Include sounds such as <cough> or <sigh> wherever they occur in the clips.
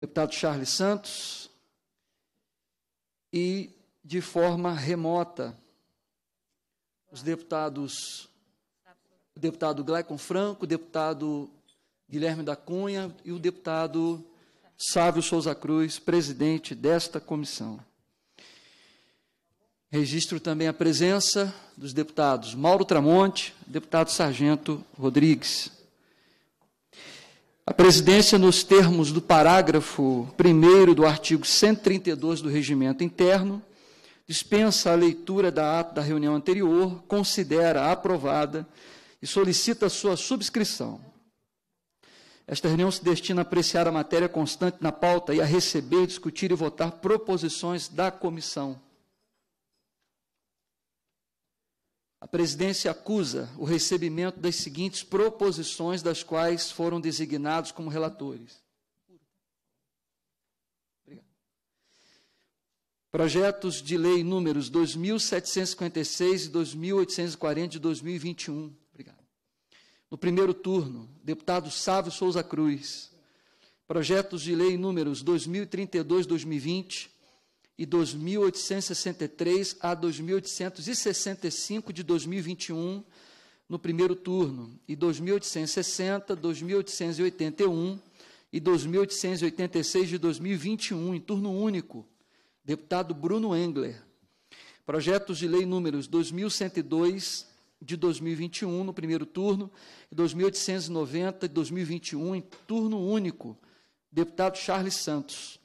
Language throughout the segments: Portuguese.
deputado Charles Santos, e de forma remota os deputados o deputado Gleicon Franco, o deputado Guilherme da Cunha e o deputado Sávio Souza Cruz, presidente desta comissão. Registro também a presença dos deputados Mauro Tramonte, deputado Sargento Rodrigues. A presidência, nos termos do parágrafo 1 do artigo 132 do Regimento Interno, dispensa a leitura da ata da reunião anterior, considera aprovada e solicita sua subscrição. Esta reunião se destina a apreciar a matéria constante na pauta e a receber, discutir e votar proposições da comissão. A presidência acusa o recebimento das seguintes proposições, das quais foram designados como relatores. Obrigado. Projetos de lei números 2756 e 2840 de 2021. Obrigado. No primeiro turno, deputado Sávio Souza Cruz. Projetos de lei números 2032 2020 e 2863 a 2865 de 2021 no primeiro turno e 2860, 2881 e 2886 de 2021 em turno único. Deputado Bruno Engler. Projetos de lei números 2102 de 2021 no primeiro turno e 2890 de 2021 em turno único. Deputado Charles Santos.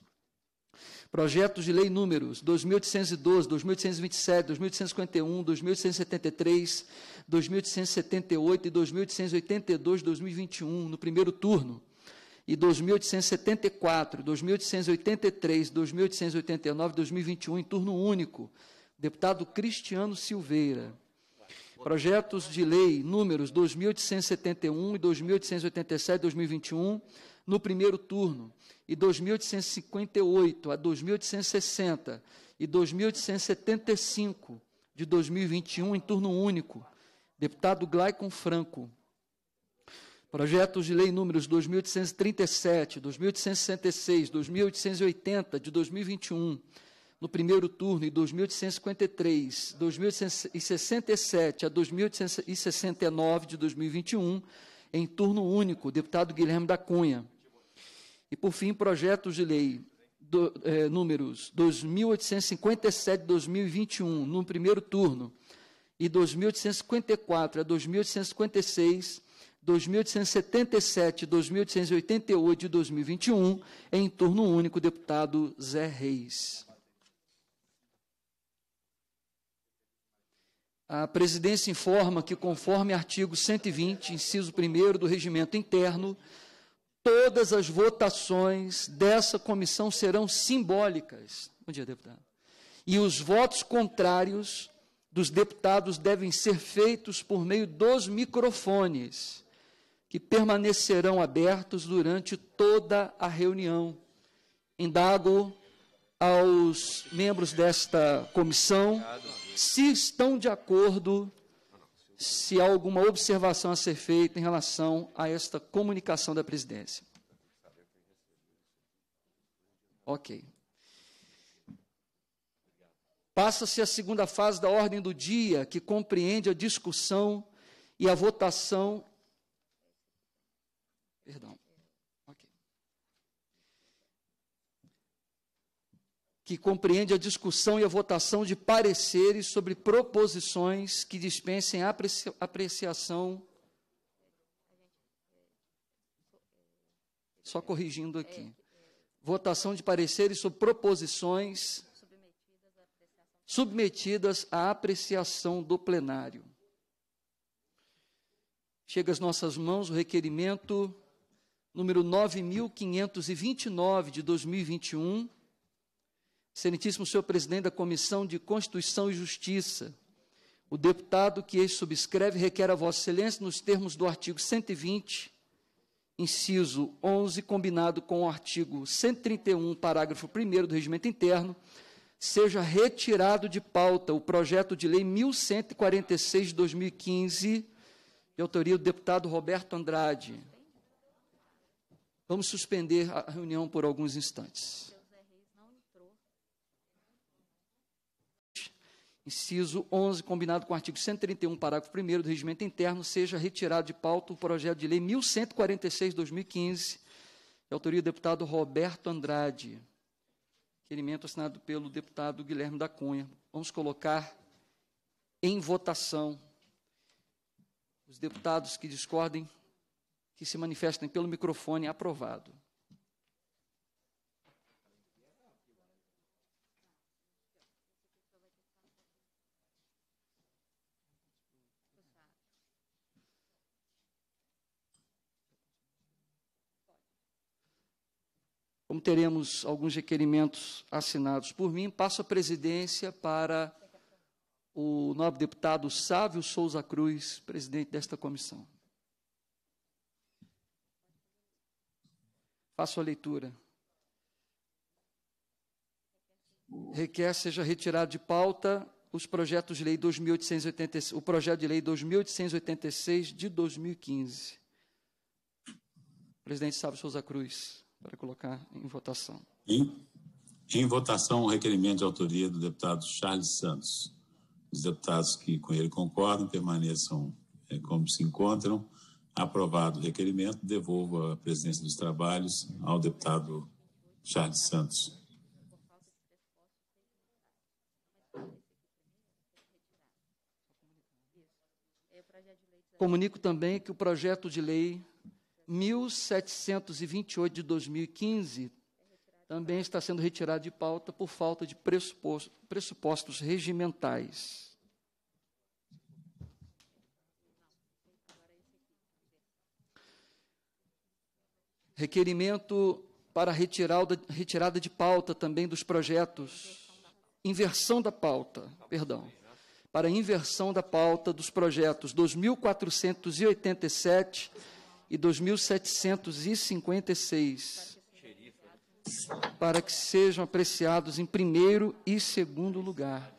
Projetos de lei números 2812, 2827, 2851, 2873, 2878 e 2882, 2021, no primeiro turno. E 2874, 2883, 2889, 2021, em turno único. Deputado Cristiano Silveira. Projetos de lei números 2871 e 2887, 2021, no primeiro turno e 2858 a 2860 e 2875 de 2021 em turno único. Deputado Glaicon Franco. Projetos de lei números 2837, 2866, 2880 de 2021 no primeiro turno e 2853, 2867 a 2869 de 2021 em turno único, deputado Guilherme da Cunha. E, por fim, projetos de lei do, é, números 2.857 2021, no primeiro turno, e 2.854 a 2.856, 2.877, 2.888 e 2021, em turno único, deputado Zé Reis. A presidência informa que, conforme artigo 120, inciso 1 do regimento interno, todas as votações dessa comissão serão simbólicas. Bom dia, deputado. E os votos contrários dos deputados devem ser feitos por meio dos microfones, que permanecerão abertos durante toda a reunião. Indago aos membros desta comissão se estão de acordo se há alguma observação a ser feita em relação a esta comunicação da presidência. Ok. Passa-se a segunda fase da ordem do dia, que compreende a discussão e a votação. Perdão. que compreende a discussão e a votação de pareceres sobre proposições que dispensem apreciação. Só corrigindo aqui. Votação de pareceres sobre proposições submetidas à apreciação do plenário. Chega às nossas mãos o requerimento número 9529 de 2021 Excelentíssimo senhor presidente da Comissão de Constituição e Justiça, o deputado que este subscreve requer a Vossa Excelência, nos termos do artigo 120, inciso 11, combinado com o artigo 131, parágrafo 1 do Regimento Interno, seja retirado de pauta o projeto de lei 1146 de 2015, de autoria do deputado Roberto Andrade. Vamos suspender a reunião por alguns instantes. inciso 11, combinado com o artigo 131, parágrafo 1 do Regimento Interno, seja retirado de pauta o projeto de lei 1146-2015, de autoria do deputado Roberto Andrade, requerimento assinado pelo deputado Guilherme da Cunha. Vamos colocar em votação os deputados que discordem, que se manifestem pelo microfone aprovado. como teremos alguns requerimentos assinados por mim, passo a presidência para o nobre deputado Sávio Souza Cruz, presidente desta comissão. Faço a leitura. Requer seja retirado de pauta os projetos de lei 2886, o projeto de lei 2886 de 2015. Presidente Sávio Souza Cruz para colocar em votação. em votação o requerimento de autoria do deputado Charles Santos. Os deputados que com ele concordam permaneçam é, como se encontram. Aprovado o requerimento, devolvo a presidência dos trabalhos ao deputado Charles Santos. Comunico também que o projeto de lei 1728 de 2015 também está sendo retirado de pauta por falta de pressupostos, pressupostos regimentais. Requerimento para retirada, retirada de pauta também dos projetos. Inversão da pauta, perdão. Para inversão da pauta dos projetos 2487 e 2756, para que sejam apreciados em primeiro e segundo lugar.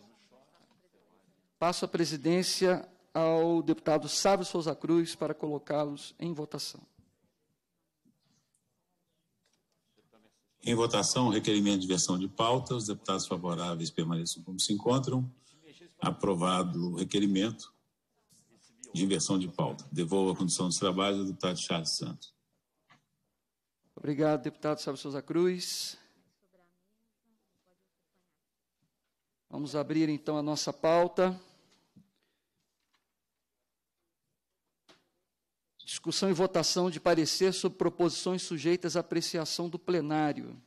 Passo a presidência ao deputado Sábio Souza Cruz para colocá-los em votação. Em votação, requerimento de versão de pauta. Os deputados favoráveis permaneçam como se encontram. Aprovado o requerimento de inversão de pauta. Devolvo a condição dos trabalhos ao deputado Charles Santos. Obrigado, deputado Sábio Souza Cruz. Vamos abrir então a nossa pauta. Discussão e votação de parecer sobre proposições sujeitas à apreciação do plenário.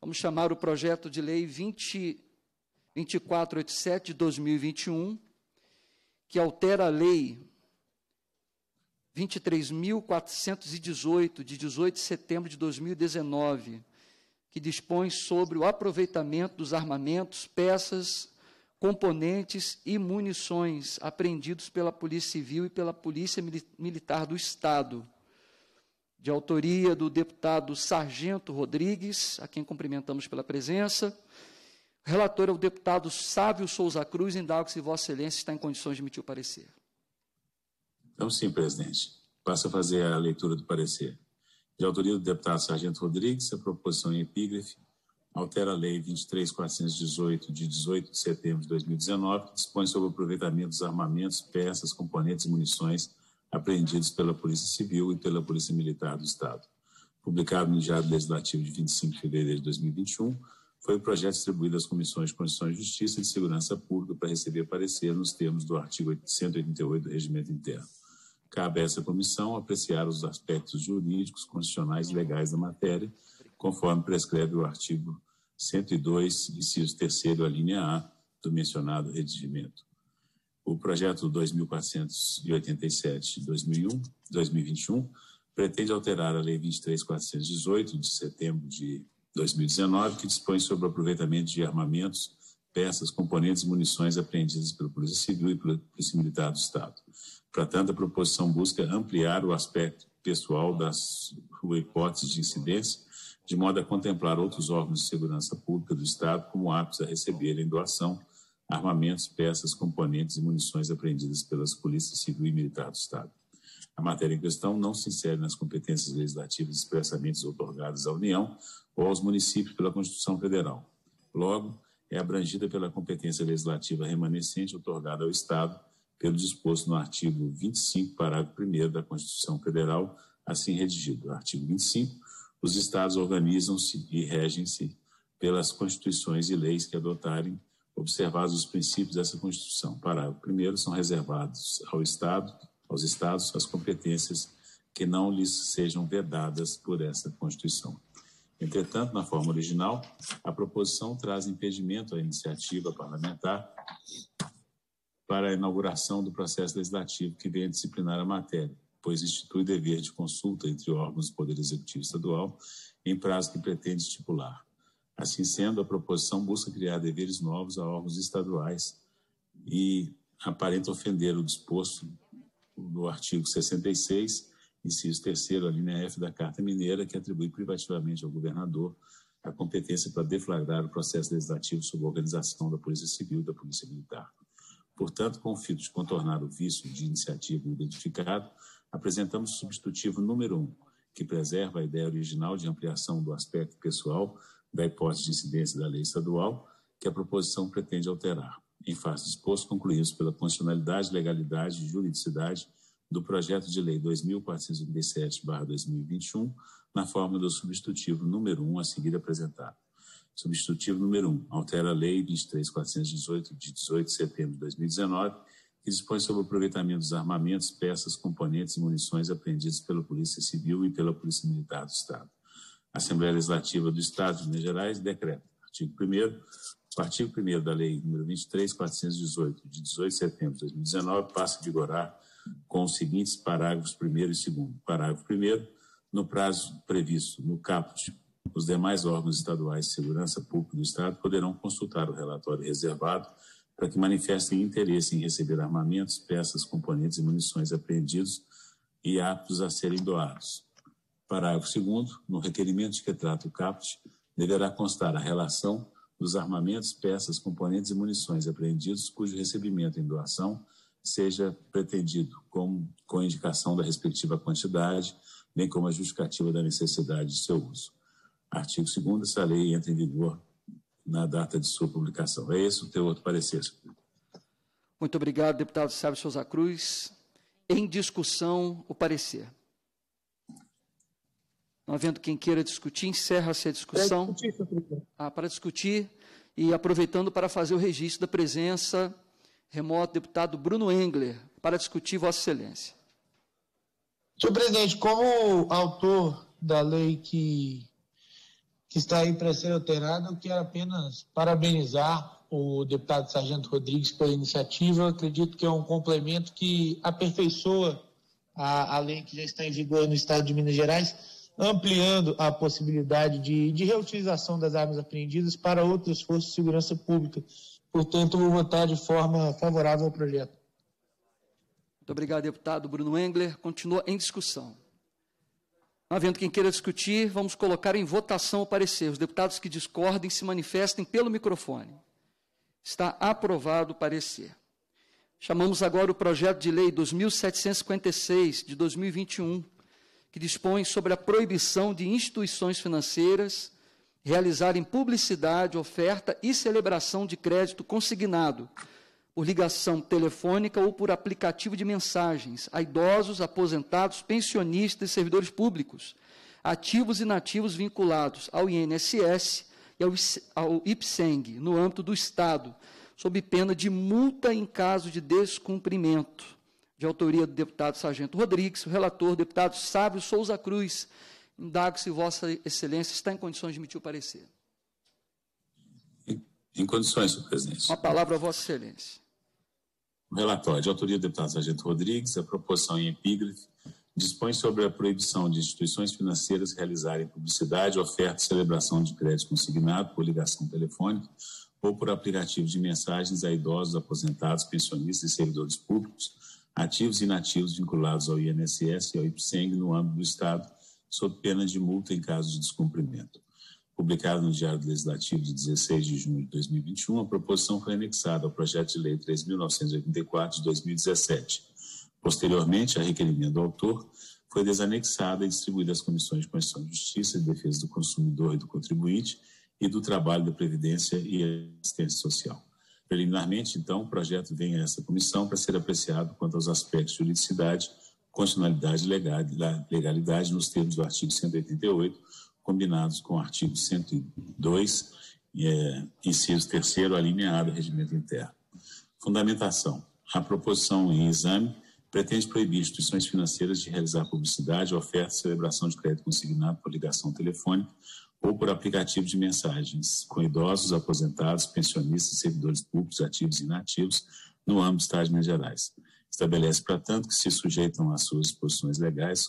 vamos chamar o projeto de lei 20, 2487 de 2021, que altera a lei 23.418, de 18 de setembro de 2019, que dispõe sobre o aproveitamento dos armamentos, peças, componentes e munições apreendidos pela Polícia Civil e pela Polícia Militar do Estado de autoria do deputado Sargento Rodrigues, a quem cumprimentamos pela presença. Relator é o deputado Sávio Souza Cruz, indago se Vossa Excelência está em condições de emitir o parecer. Então, sim, presidente. Passa a fazer a leitura do parecer. De autoria do deputado Sargento Rodrigues, a proposição em epígrafe altera a Lei 23.418, de 18 de setembro de 2019, que dispõe sobre o aproveitamento dos armamentos, peças, componentes e munições apreendidos pela Polícia Civil e pela Polícia Militar do Estado. Publicado no Diário Legislativo de 25 de fevereiro de 2021, foi o projeto distribuído às Comissões de Constituição e Justiça e de Segurança Pública para receber parecer nos termos do artigo 188 do Regimento Interno. Cabe a essa comissão apreciar os aspectos jurídicos, constitucionais e legais da matéria, conforme prescreve o artigo 102, inciso 3 a linha A do mencionado redigimento. O projeto 2487-2001, 2021, pretende alterar a Lei 23418, de setembro de 2019, que dispõe sobre o aproveitamento de armamentos, peças, componentes e munições apreendidas pela Polícia Civil e pela Polícia Militar do Estado. Para tanto, a proposição busca ampliar o aspecto pessoal das hipóteses de incidência, de modo a contemplar outros órgãos de segurança pública do Estado como aptos a receberem doação armamentos, peças, componentes e munições apreendidas pelas polícias civil e militar do Estado. A matéria em questão não se insere nas competências legislativas expressamente otorgadas à União ou aos municípios pela Constituição Federal. Logo, é abrangida pela competência legislativa remanescente otorgada ao Estado pelo disposto no artigo 25, parágrafo 1 da Constituição Federal, assim redigido. Artigo 25. Os Estados organizam-se e regem-se pelas constituições e leis que adotarem observados os princípios dessa Constituição. Parágrafo primeiro são reservados ao Estado, aos Estados, as competências que não lhes sejam vedadas por essa Constituição. Entretanto, na forma original, a proposição traz impedimento à iniciativa parlamentar para a inauguração do processo legislativo que venha disciplinar a matéria, pois institui dever de consulta entre órgãos do Poder Executivo Estadual em prazo que pretende estipular. Assim sendo, a proposição busca criar deveres novos a órgãos estaduais e aparenta ofender o disposto do artigo 66, inciso 3 a linha F da Carta Mineira, que atribui privativamente ao governador a competência para deflagrar o processo legislativo sob a organização da Polícia Civil e da Polícia Militar. Portanto, com o fito de contornar o vício de iniciativa identificado, apresentamos o substitutivo número 1, um, que preserva a ideia original de ampliação do aspecto pessoal da hipótese de incidência da lei estadual que a proposição pretende alterar. Em face disposto, concluímos pela constitucionalidade, legalidade e juridicidade do projeto de lei 2437-2021, na forma do substitutivo número 1 a seguir apresentado. Substitutivo número 1 altera a lei 23418 de 18 de setembro de 2019, que dispõe sobre o aproveitamento dos armamentos, peças, componentes e munições apreendidos pela Polícia Civil e pela Polícia Militar do Estado. Assembleia Legislativa do Estado de Minas Gerais decreta, artigo 1 o artigo 1 da Lei nº 23.418, de 18 de setembro de 2019, passa a vigorar com os seguintes parágrafos 1 e 2 Parágrafo 1 no prazo previsto no caput, os demais órgãos estaduais de segurança pública do Estado poderão consultar o relatório reservado para que manifestem interesse em receber armamentos, peças, componentes e munições apreendidos e aptos a serem doados. Parágrafo 2. No requerimento de que trata o CAPT, deverá constar a relação dos armamentos, peças, componentes e munições apreendidos, cujo recebimento em doação seja pretendido com, com indicação da respectiva quantidade, bem como a justificativa da necessidade de seu uso. Artigo 2. Essa lei entra em vigor na data de sua publicação. É esse o teu outro parecer. Muito obrigado, deputado Sérgio Souza Cruz. Em discussão, o parecer. Não havendo quem queira discutir, encerra-se a discussão. Para discutir, ah, para discutir e aproveitando para fazer o registro da presença remoto deputado Bruno Engler para discutir Vossa Excelência. Senhor presidente, como autor da lei que, que está aí para ser alterada, eu quero apenas parabenizar o deputado Sargento Rodrigues pela iniciativa. Eu acredito que é um complemento que aperfeiçoa a, a lei que já está em vigor no estado de Minas Gerais ampliando a possibilidade de, de reutilização das armas apreendidas para outras forças de segurança pública. Portanto, vou votar de forma favorável ao projeto. Muito obrigado, deputado Bruno Engler. Continua em discussão. Não havendo quem queira discutir, vamos colocar em votação o parecer. Os deputados que discordem se manifestem pelo microfone. Está aprovado o parecer. Chamamos agora o projeto de lei 2756 de 2021 que dispõe sobre a proibição de instituições financeiras realizarem publicidade, oferta e celebração de crédito consignado por ligação telefônica ou por aplicativo de mensagens a idosos, aposentados, pensionistas e servidores públicos, ativos e nativos vinculados ao INSS e ao, ao IPSENG no âmbito do Estado, sob pena de multa em caso de descumprimento de autoria do deputado Sargento Rodrigues, o relator, deputado Sábio Souza Cruz. Indago se Vossa Excelência está em condições de emitir o parecer. Em, condições, senhor presidente. Uma palavra a Vossa Excelência. O relatório de autoria do deputado Sargento Rodrigues, a proposição em epígrafe dispõe sobre a proibição de instituições financeiras realizarem publicidade, oferta e celebração de crédito consignado por ligação telefônica ou por aplicativo de mensagens a idosos, aposentados, pensionistas e servidores públicos ativos e inativos vinculados ao INSS e ao IPSENG no âmbito do Estado, sob pena de multa em caso de descumprimento. Publicado no Diário Legislativo de 16 de junho de 2021, a proposição foi anexada ao projeto de lei 3.984 de 2017. Posteriormente, a requerimento do autor, foi desanexada e distribuída às comissões de Constituição e Justiça e Defesa do Consumidor e do Contribuinte e do Trabalho da Previdência e Assistência Social. Preliminarmente, então, o projeto vem a essa comissão para ser apreciado quanto aos aspectos de juridicidade, constitucionalidade e legalidade nos termos do artigo 188, combinados com o artigo 102, é, inciso 3 alineado ao regimento interno. Fundamentação. A proposição em exame pretende proibir instituições financeiras de realizar publicidade, oferta e celebração de crédito consignado por ligação telefônica ou por aplicativo de mensagens com idosos, aposentados, pensionistas, servidores públicos, ativos e inativos no âmbito do Estado de Minas Gerais. Estabelece, para tanto, que se sujeitam às suas disposições legais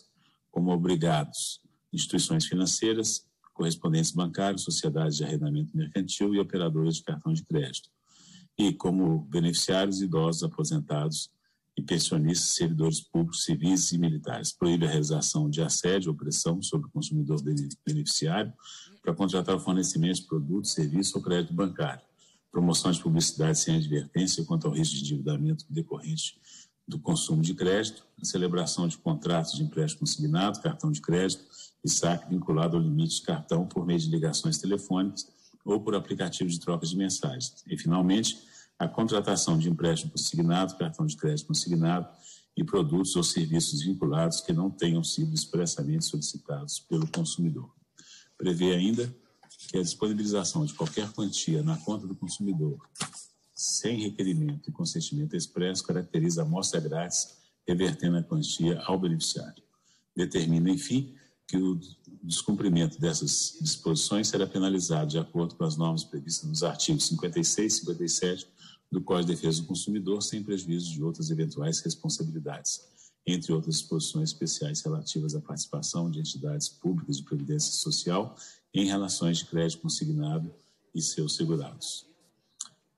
como obrigados instituições financeiras, correspondentes bancários, sociedades de arrendamento mercantil e operadoras de cartão de crédito. E como beneficiários, idosos, aposentados, e pensionistas, servidores públicos, civis e militares. Proíbe a realização de assédio, opressão sobre o consumidor beneficiário para contratar o fornecimento de produtos, serviços ou crédito bancário. Promoção de publicidade sem advertência quanto ao risco de endividamento decorrente do consumo de crédito, a celebração de contratos de empréstimo consignado, cartão de crédito e saque vinculado ao limite de cartão por meio de ligações telefônicas ou por aplicativo de troca de mensagens. E, finalmente, a contratação de empréstimo consignado, cartão de crédito consignado e produtos ou serviços vinculados que não tenham sido expressamente solicitados pelo consumidor. Prevê ainda que a disponibilização de qualquer quantia na conta do consumidor sem requerimento e consentimento expresso caracteriza a amostra grátis, revertendo a quantia ao beneficiário. Determina, enfim, que o descumprimento dessas disposições será penalizado de acordo com as normas previstas nos artigos 56, e 57 do Código de Defesa do Consumidor, sem prejuízo de outras eventuais responsabilidades, entre outras disposições especiais relativas à participação de entidades públicas de previdência social em relações de crédito consignado e seus segurados.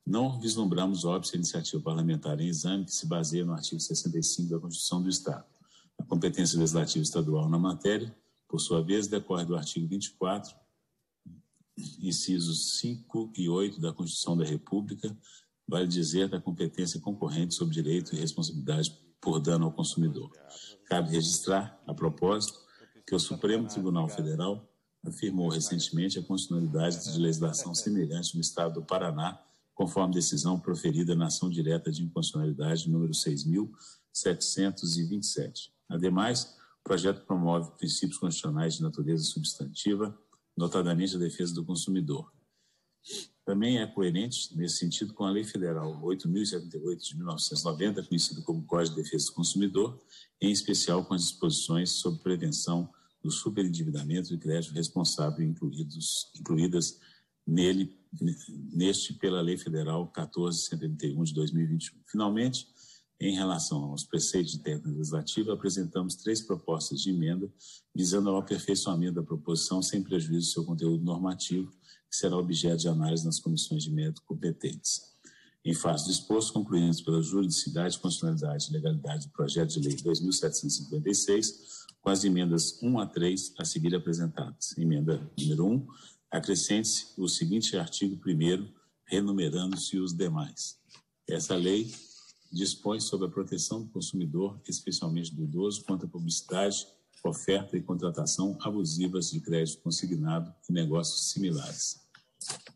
Não vislumbramos, óbvio, a iniciativa parlamentar em exame que se baseia no artigo 65 da Constituição do Estado. A competência legislativa estadual na matéria, por sua vez, decorre do artigo 24, incisos 5 e 8 da Constituição da República, vale dizer, da competência é concorrente sobre direito e responsabilidade por dano ao consumidor. Cabe registrar, a propósito, que o Supremo Tribunal Federal afirmou recentemente a constitucionalidade de legislação semelhante no Estado do Paraná, conforme decisão proferida na ação direta de inconstitucionalidade número 6.727. Ademais, o projeto promove princípios constitucionais de natureza substantiva, notadamente a defesa do consumidor também é coerente nesse sentido com a Lei Federal 8.078 de 1990, conhecida como Código de Defesa do Consumidor, em especial com as disposições sobre prevenção do superendividamento e crédito responsável incluídos, incluídas nele, neste pela Lei Federal 1471 de 2021. Finalmente, em relação aos preceitos de técnica legislativa, apresentamos três propostas de emenda visando ao aperfeiçoamento da proposição sem prejuízo do seu conteúdo normativo, que será objeto de análise nas comissões de mérito competentes. Em fase disposto concluindo concluímos pela juridicidade, constitucionalidade e legalidade do projeto de lei 2756, com as emendas 1 a 3 a seguir apresentadas. Emenda número 1, acrescente-se o seguinte artigo 1 renumerando-se os demais. Essa lei dispõe sobre a proteção do consumidor, especialmente do idoso, contra a publicidade, oferta e contratação abusivas de crédito consignado e negócios similares.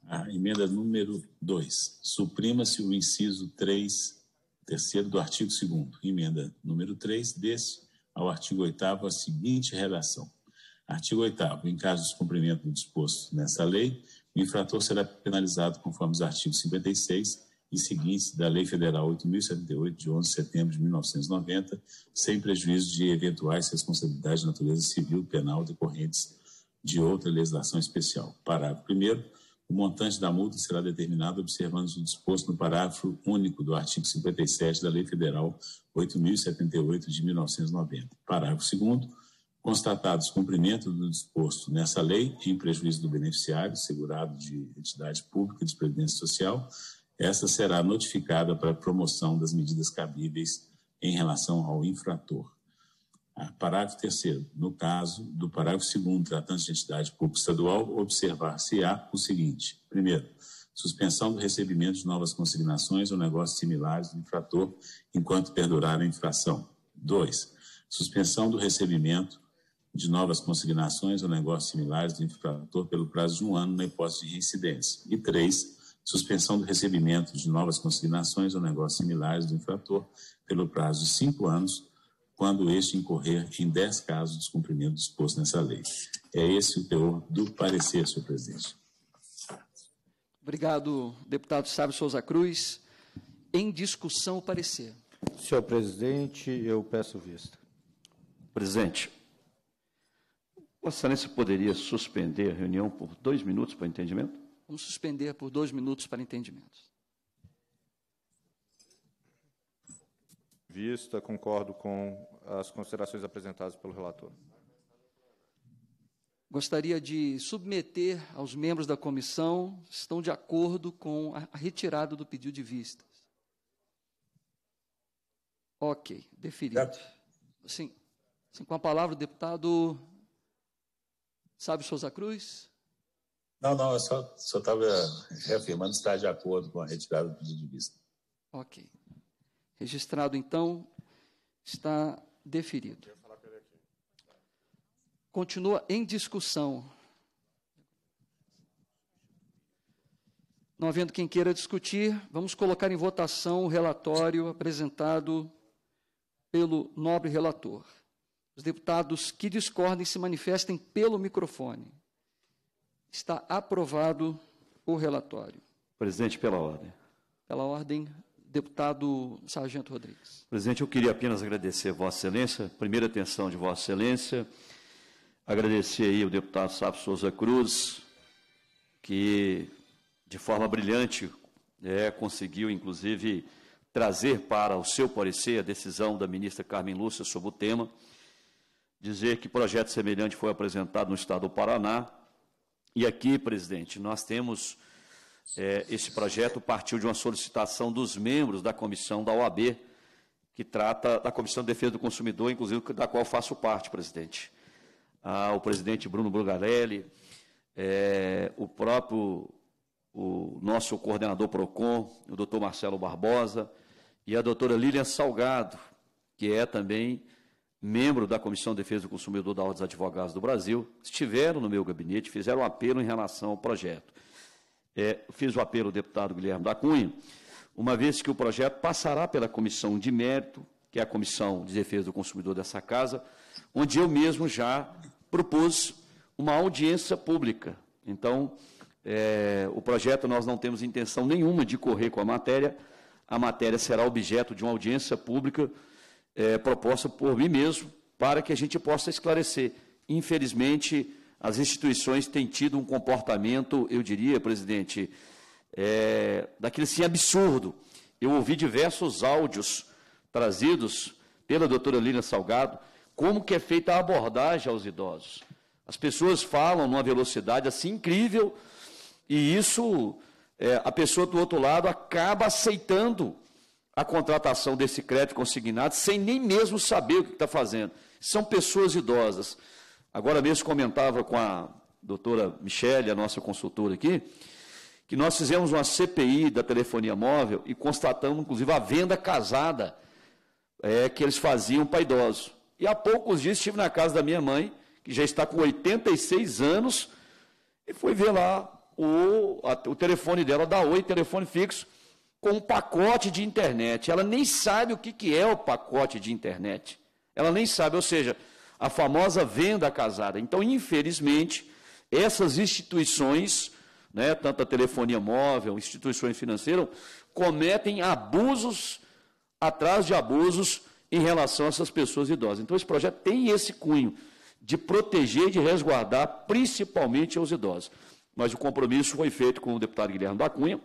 A emenda número 2. Suprima-se o inciso 3, terceiro do artigo 2 Emenda número 3 deste ao artigo 8 a seguinte redação. Artigo 8 Em caso de descumprimento do disposto nessa lei, o infrator será penalizado conforme os artigos 56 e seguintes da Lei Federal 8.078, de 11 de setembro de 1990, sem prejuízo de eventuais responsabilidades de natureza civil penal decorrentes de outra legislação especial. Parágrafo 1 o montante da multa será determinado observando o disposto no parágrafo único do artigo 57 da Lei Federal 8.078 de 1990. Parágrafo 2. Constatados cumprimento do disposto nessa lei, em prejuízo do beneficiário, segurado de entidade pública de previdência social, essa será notificada para promoção das medidas cabíveis em relação ao infrator. Parágrafo 3 No caso do parágrafo 2 tratando de entidade pública estadual, observar-se-á o seguinte. Primeiro, suspensão do recebimento de novas consignações ou negócios similares do infrator enquanto perdurar a infração. 2. Suspensão do recebimento de novas consignações ou negócios similares do infrator pelo prazo de um ano na hipótese de reincidência. E 3. Suspensão do recebimento de novas consignações ou negócios similares do infrator pelo prazo de cinco anos quando este incorrer em 10 casos de descumprimento disposto nessa lei. É esse o teor do parecer, senhor presidente. Obrigado, deputado Sábio Souza Cruz. Em discussão, o parecer. Senhor presidente, eu peço vista. Presidente, Vossa Excelência poderia suspender a reunião por dois minutos para entendimento? Vamos suspender por dois minutos para entendimento. vista, concordo com as considerações apresentadas pelo relator. Gostaria de submeter aos membros da comissão se estão de acordo com a retirada do pedido de vistas. Ok, deferido. Sim, sim, com a palavra o deputado Sábio Souza Cruz. Não, não, eu só estava reafirmando estar de acordo com a retirada do pedido de vista. Ok. Registrado, então, está deferido. Continua em discussão. Não havendo quem queira discutir, vamos colocar em votação o relatório apresentado pelo nobre relator. Os deputados que discordem se manifestem pelo microfone. Está aprovado o relatório. Presidente, pela ordem. Pela ordem, Deputado Sargento Rodrigues. Presidente, eu queria apenas agradecer Vossa Excelência, primeira atenção de Vossa Excelência, agradecer aí o deputado Sábio Souza Cruz, que de forma brilhante é, conseguiu, inclusive, trazer para o seu parecer a decisão da ministra Carmen Lúcia sobre o tema, dizer que projeto semelhante foi apresentado no estado do Paraná. E aqui, presidente, nós temos é, esse projeto partiu de uma solicitação dos membros da comissão da OAB, que trata da Comissão de Defesa do Consumidor, inclusive da qual faço parte, presidente. Ah, o presidente Bruno Brugarelli, é, o próprio o nosso coordenador PROCON, o doutor Marcelo Barbosa, e a doutora Lilian Salgado, que é também membro da Comissão de Defesa do Consumidor da Ordem dos Advogados do Brasil, estiveram no meu gabinete, fizeram um apelo em relação ao projeto é, fiz o apelo ao deputado Guilherme da Cunha, uma vez que o projeto passará pela comissão de mérito, que é a comissão de defesa do consumidor dessa casa, onde eu mesmo já propus uma audiência pública. Então, é, o projeto nós não temos intenção nenhuma de correr com a matéria. A matéria será objeto de uma audiência pública é, proposta por mim mesmo, para que a gente possa esclarecer. Infelizmente, as instituições têm tido um comportamento, eu diria, presidente, é, daquele assim absurdo. Eu ouvi diversos áudios trazidos pela doutora Lina Salgado, como que é feita a abordagem aos idosos. As pessoas falam numa velocidade assim incrível e isso é, a pessoa do outro lado acaba aceitando a contratação desse crédito consignado sem nem mesmo saber o que está fazendo. São pessoas idosas. Agora mesmo comentava com a doutora Michele, a nossa consultora aqui, que nós fizemos uma CPI da telefonia móvel e constatamos, inclusive, a venda casada é, que eles faziam para idosos. E há poucos dias estive na casa da minha mãe, que já está com 86 anos, e fui ver lá o, a, o telefone dela da Oi, telefone fixo, com um pacote de internet. Ela nem sabe o que, que é o pacote de internet. Ela nem sabe, ou seja, a famosa venda casada. Então, infelizmente, essas instituições, né, tanto a telefonia móvel, instituições financeiras, cometem abusos atrás de abusos em relação a essas pessoas idosas. Então, esse projeto tem esse cunho de proteger, de resguardar, principalmente os idosos. Mas o compromisso foi feito com o deputado Guilherme da Cunha.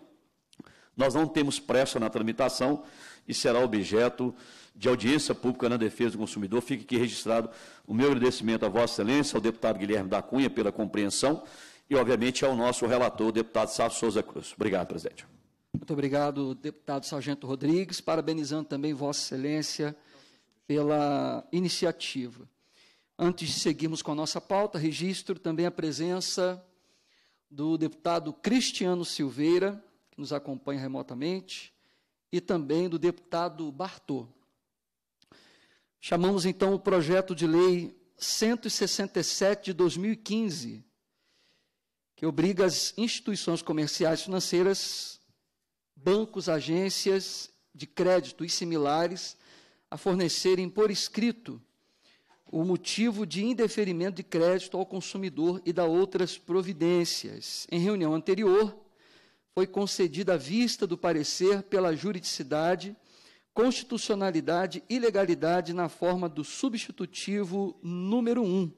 Nós não temos pressa na tramitação e será objeto de audiência pública na defesa do consumidor. Fique aqui registrado o meu agradecimento à Vossa Excelência, ao deputado Guilherme da Cunha, pela compreensão e, obviamente, ao nosso relator, o deputado Sábio Souza Cruz. Obrigado, presidente. Muito obrigado, deputado Sargento Rodrigues, parabenizando também Vossa Excelência pela iniciativa. Antes de seguirmos com a nossa pauta, registro também a presença do deputado Cristiano Silveira, que nos acompanha remotamente, e também do deputado Bartô. Chamamos então o projeto de lei 167 de 2015, que obriga as instituições comerciais financeiras, bancos, agências de crédito e similares a fornecerem por escrito o motivo de indeferimento de crédito ao consumidor e da outras providências. Em reunião anterior, foi concedida a vista do parecer pela juridicidade constitucionalidade e legalidade na forma do substitutivo número 1.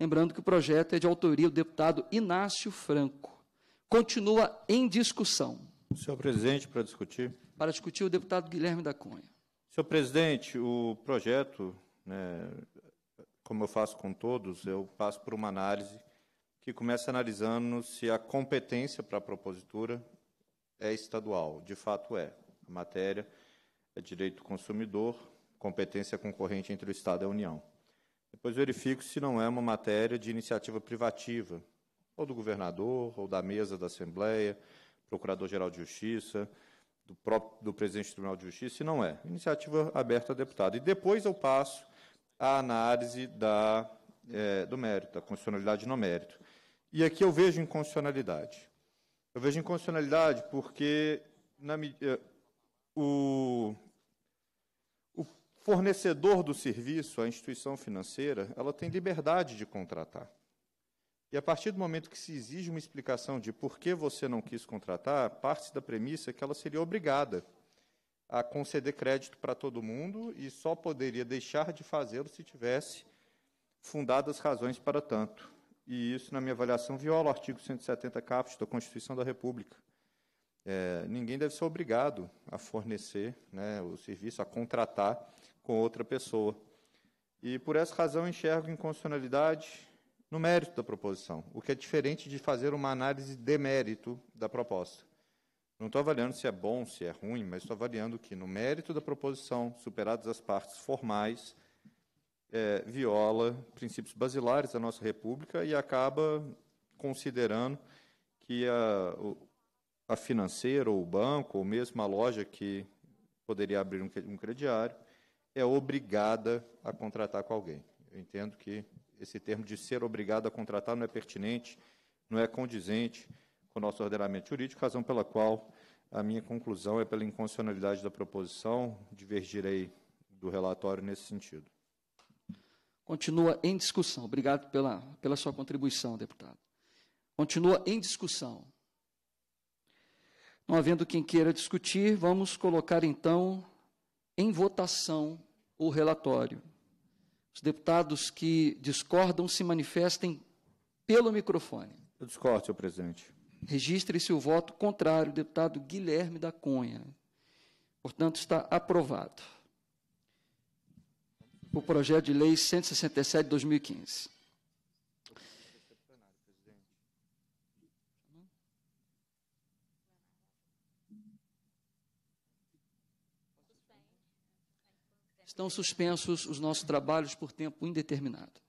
Lembrando que o projeto é de autoria do deputado Inácio Franco. Continua em discussão. Senhor presidente, para discutir. Para discutir, o deputado Guilherme da Cunha. Senhor presidente, o projeto, né, como eu faço com todos, eu passo por uma análise que começa analisando se a competência para a propositura é estadual. De fato, é. A matéria é direito do consumidor, competência concorrente entre o Estado e a União. Depois verifico se não é uma matéria de iniciativa privativa, ou do governador, ou da mesa da Assembleia, Procurador-Geral de Justiça, do próprio do presidente do Tribunal de Justiça, se não é. Iniciativa aberta a deputado. E depois eu passo à análise da, é, do mérito, da constitucionalidade no mérito. E aqui eu vejo inconstitucionalidade. Eu vejo inconstitucionalidade porque na, é, o, fornecedor do serviço, a instituição financeira, ela tem liberdade de contratar. E a partir do momento que se exige uma explicação de por que você não quis contratar, parte da premissa é que ela seria obrigada a conceder crédito para todo mundo e só poderia deixar de fazê-lo se tivesse fundadas razões para tanto. E isso, na minha avaliação, viola o artigo 170 caput da Constituição da República. É, ninguém deve ser obrigado a fornecer né, o serviço, a contratar com outra pessoa. E por essa razão enxergo inconstitucionalidade no mérito da proposição, o que é diferente de fazer uma análise de mérito da proposta. Não estou avaliando se é bom, se é ruim, mas estou avaliando que, no mérito da proposição, superadas as partes formais, é, viola princípios basilares da nossa República e acaba considerando que a, a financeira, ou o banco, ou mesmo a loja que poderia abrir um crediário, é obrigada a contratar com alguém. Eu entendo que esse termo de ser obrigado a contratar não é pertinente, não é condizente com o nosso ordenamento jurídico, razão pela qual a minha conclusão é pela inconstitucionalidade da proposição, divergirei do relatório nesse sentido. Continua em discussão. Obrigado pela, pela sua contribuição, deputado. Continua em discussão. Não havendo quem queira discutir, vamos colocar então em votação o relatório. Os deputados que discordam se manifestem pelo microfone. Eu discordo, senhor presidente. Registre-se o voto contrário, deputado Guilherme da Cunha. Portanto, está aprovado. O projeto de lei 167 de 2015. estão suspensos os nossos trabalhos por tempo indeterminado.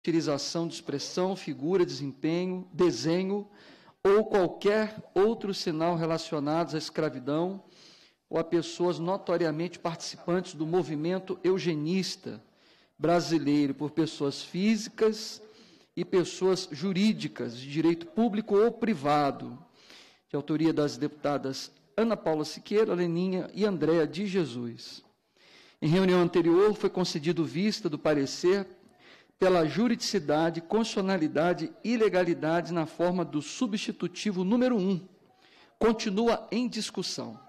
utilização de expressão, figura, desempenho, desenho ou qualquer outro sinal relacionados à escravidão ou a pessoas notoriamente participantes do movimento eugenista brasileiro por pessoas físicas e pessoas jurídicas de direito público ou privado, de autoria das deputadas Ana Paula Siqueira, Leninha e Andréa de Jesus. Em reunião anterior, foi concedido vista do parecer pela juridicidade, constitucionalidade e legalidade na forma do substitutivo número 1. Um. Continua em discussão.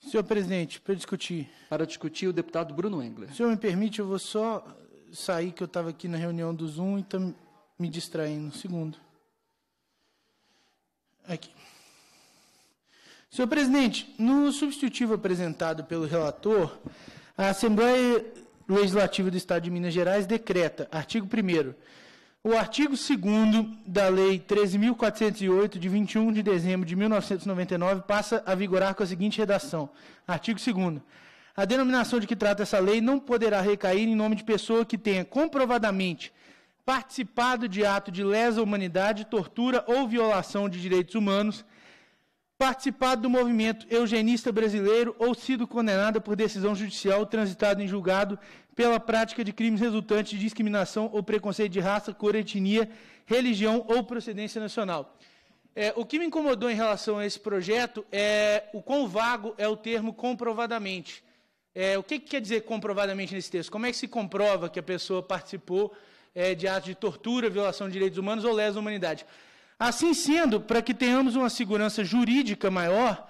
Senhor presidente, para discutir. Para discutir, o deputado Bruno Engler. Se o senhor me permite, eu vou só sair, que eu estava aqui na reunião do Zoom e então estou me distraindo. Um segundo. Aqui. Senhor presidente, no substitutivo apresentado pelo relator, a Assembleia Legislativo do Estado de Minas Gerais decreta, artigo 1 o artigo 2 da Lei 13.408, de 21 de dezembro de 1999, passa a vigorar com a seguinte redação. Artigo 2 A denominação de que trata essa lei não poderá recair em nome de pessoa que tenha comprovadamente participado de ato de lesa humanidade, tortura ou violação de direitos humanos, participado do movimento eugenista brasileiro ou sido condenada por decisão judicial transitada em julgado pela prática de crimes resultantes de discriminação ou preconceito de raça, cor, etnia, religião ou procedência nacional. É, o que me incomodou em relação a esse projeto é o quão vago é o termo comprovadamente. É, o que, que, quer dizer comprovadamente nesse texto? Como é que se comprova que a pessoa participou é, de atos de tortura, violação de direitos humanos ou lesa humanidade? Assim sendo, para que tenhamos uma segurança jurídica maior,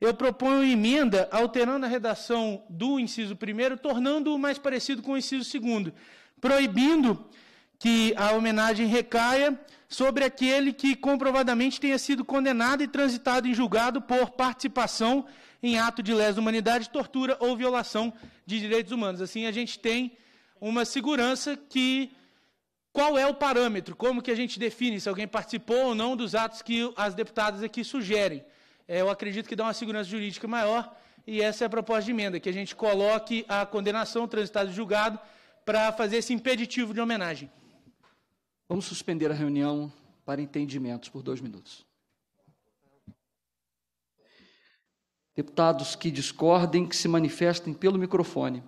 eu proponho emenda alterando a redação do inciso primeiro, tornando-o mais parecido com o inciso segundo, proibindo que a homenagem recaia sobre aquele que comprovadamente tenha sido condenado e transitado em julgado por participação em ato de lesa humanidade, tortura ou violação de direitos humanos. Assim, a gente tem uma segurança que qual é o parâmetro? Como que a gente define se alguém participou ou não dos atos que as deputadas aqui sugerem? É, eu acredito que dá uma segurança jurídica maior e essa é a proposta de emenda, que a gente coloque a condenação transitada de julgado para fazer esse impeditivo de homenagem. Vamos suspender a reunião para entendimentos por dois minutos. Deputados que discordem, que se manifestem pelo microfone.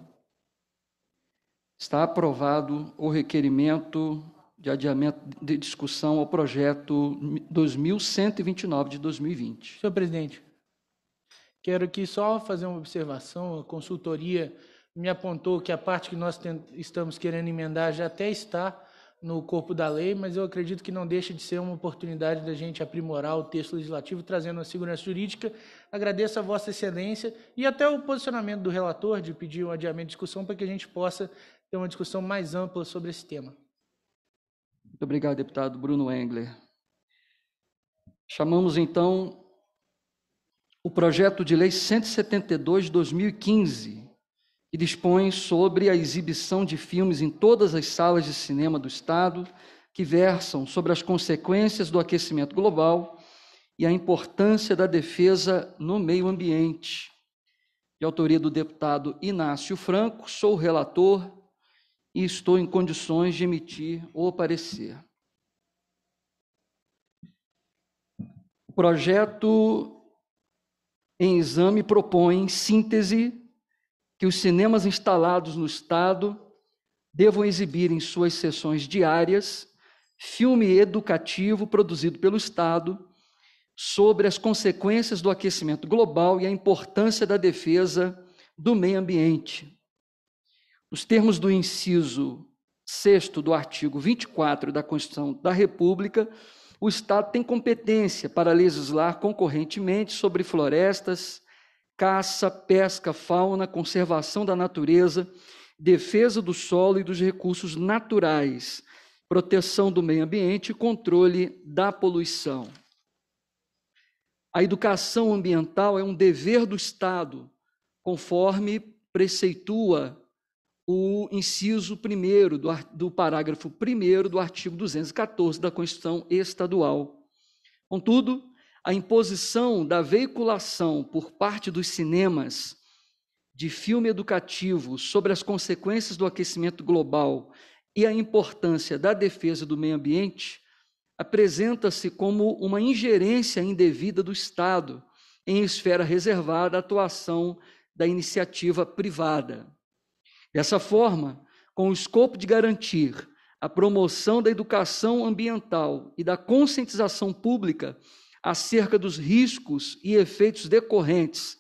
Está aprovado o requerimento de adiamento de discussão ao projeto 2129 de 2020. Senhor presidente, quero aqui só fazer uma observação. A consultoria me apontou que a parte que nós estamos querendo emendar já até está no corpo da lei, mas eu acredito que não deixa de ser uma oportunidade da gente aprimorar o texto legislativo, trazendo a segurança jurídica. Agradeço a Vossa Excelência e até o posicionamento do relator de pedir um adiamento de discussão para que a gente possa ter uma discussão mais ampla sobre esse tema. Muito obrigado, deputado Bruno Engler. Chamamos então o projeto de lei 172 de 2015, que dispõe sobre a exibição de filmes em todas as salas de cinema do estado, que versam sobre as consequências do aquecimento global e a importância da defesa no meio ambiente. De autoria do deputado Inácio Franco, sou relator e estou em condições de emitir ou parecer. O projeto em exame propõe, em síntese, que os cinemas instalados no Estado devam exibir em suas sessões diárias filme educativo produzido pelo Estado sobre as consequências do aquecimento global e a importância da defesa do meio ambiente. Nos termos do inciso 6 do artigo 24 da Constituição da República, o Estado tem competência para legislar concorrentemente sobre florestas, caça, pesca, fauna, conservação da natureza, defesa do solo e dos recursos naturais, proteção do meio ambiente e controle da poluição. A educação ambiental é um dever do Estado, conforme preceitua o inciso primeiro do, do parágrafo primeiro do artigo 214 da Constituição Estadual. Contudo, a imposição da veiculação por parte dos cinemas de filme educativo sobre as consequências do aquecimento global e a importância da defesa do meio ambiente apresenta-se como uma ingerência indevida do Estado em esfera reservada à atuação da iniciativa privada. Dessa forma, com o escopo de garantir a promoção da educação ambiental e da conscientização pública acerca dos riscos e efeitos decorrentes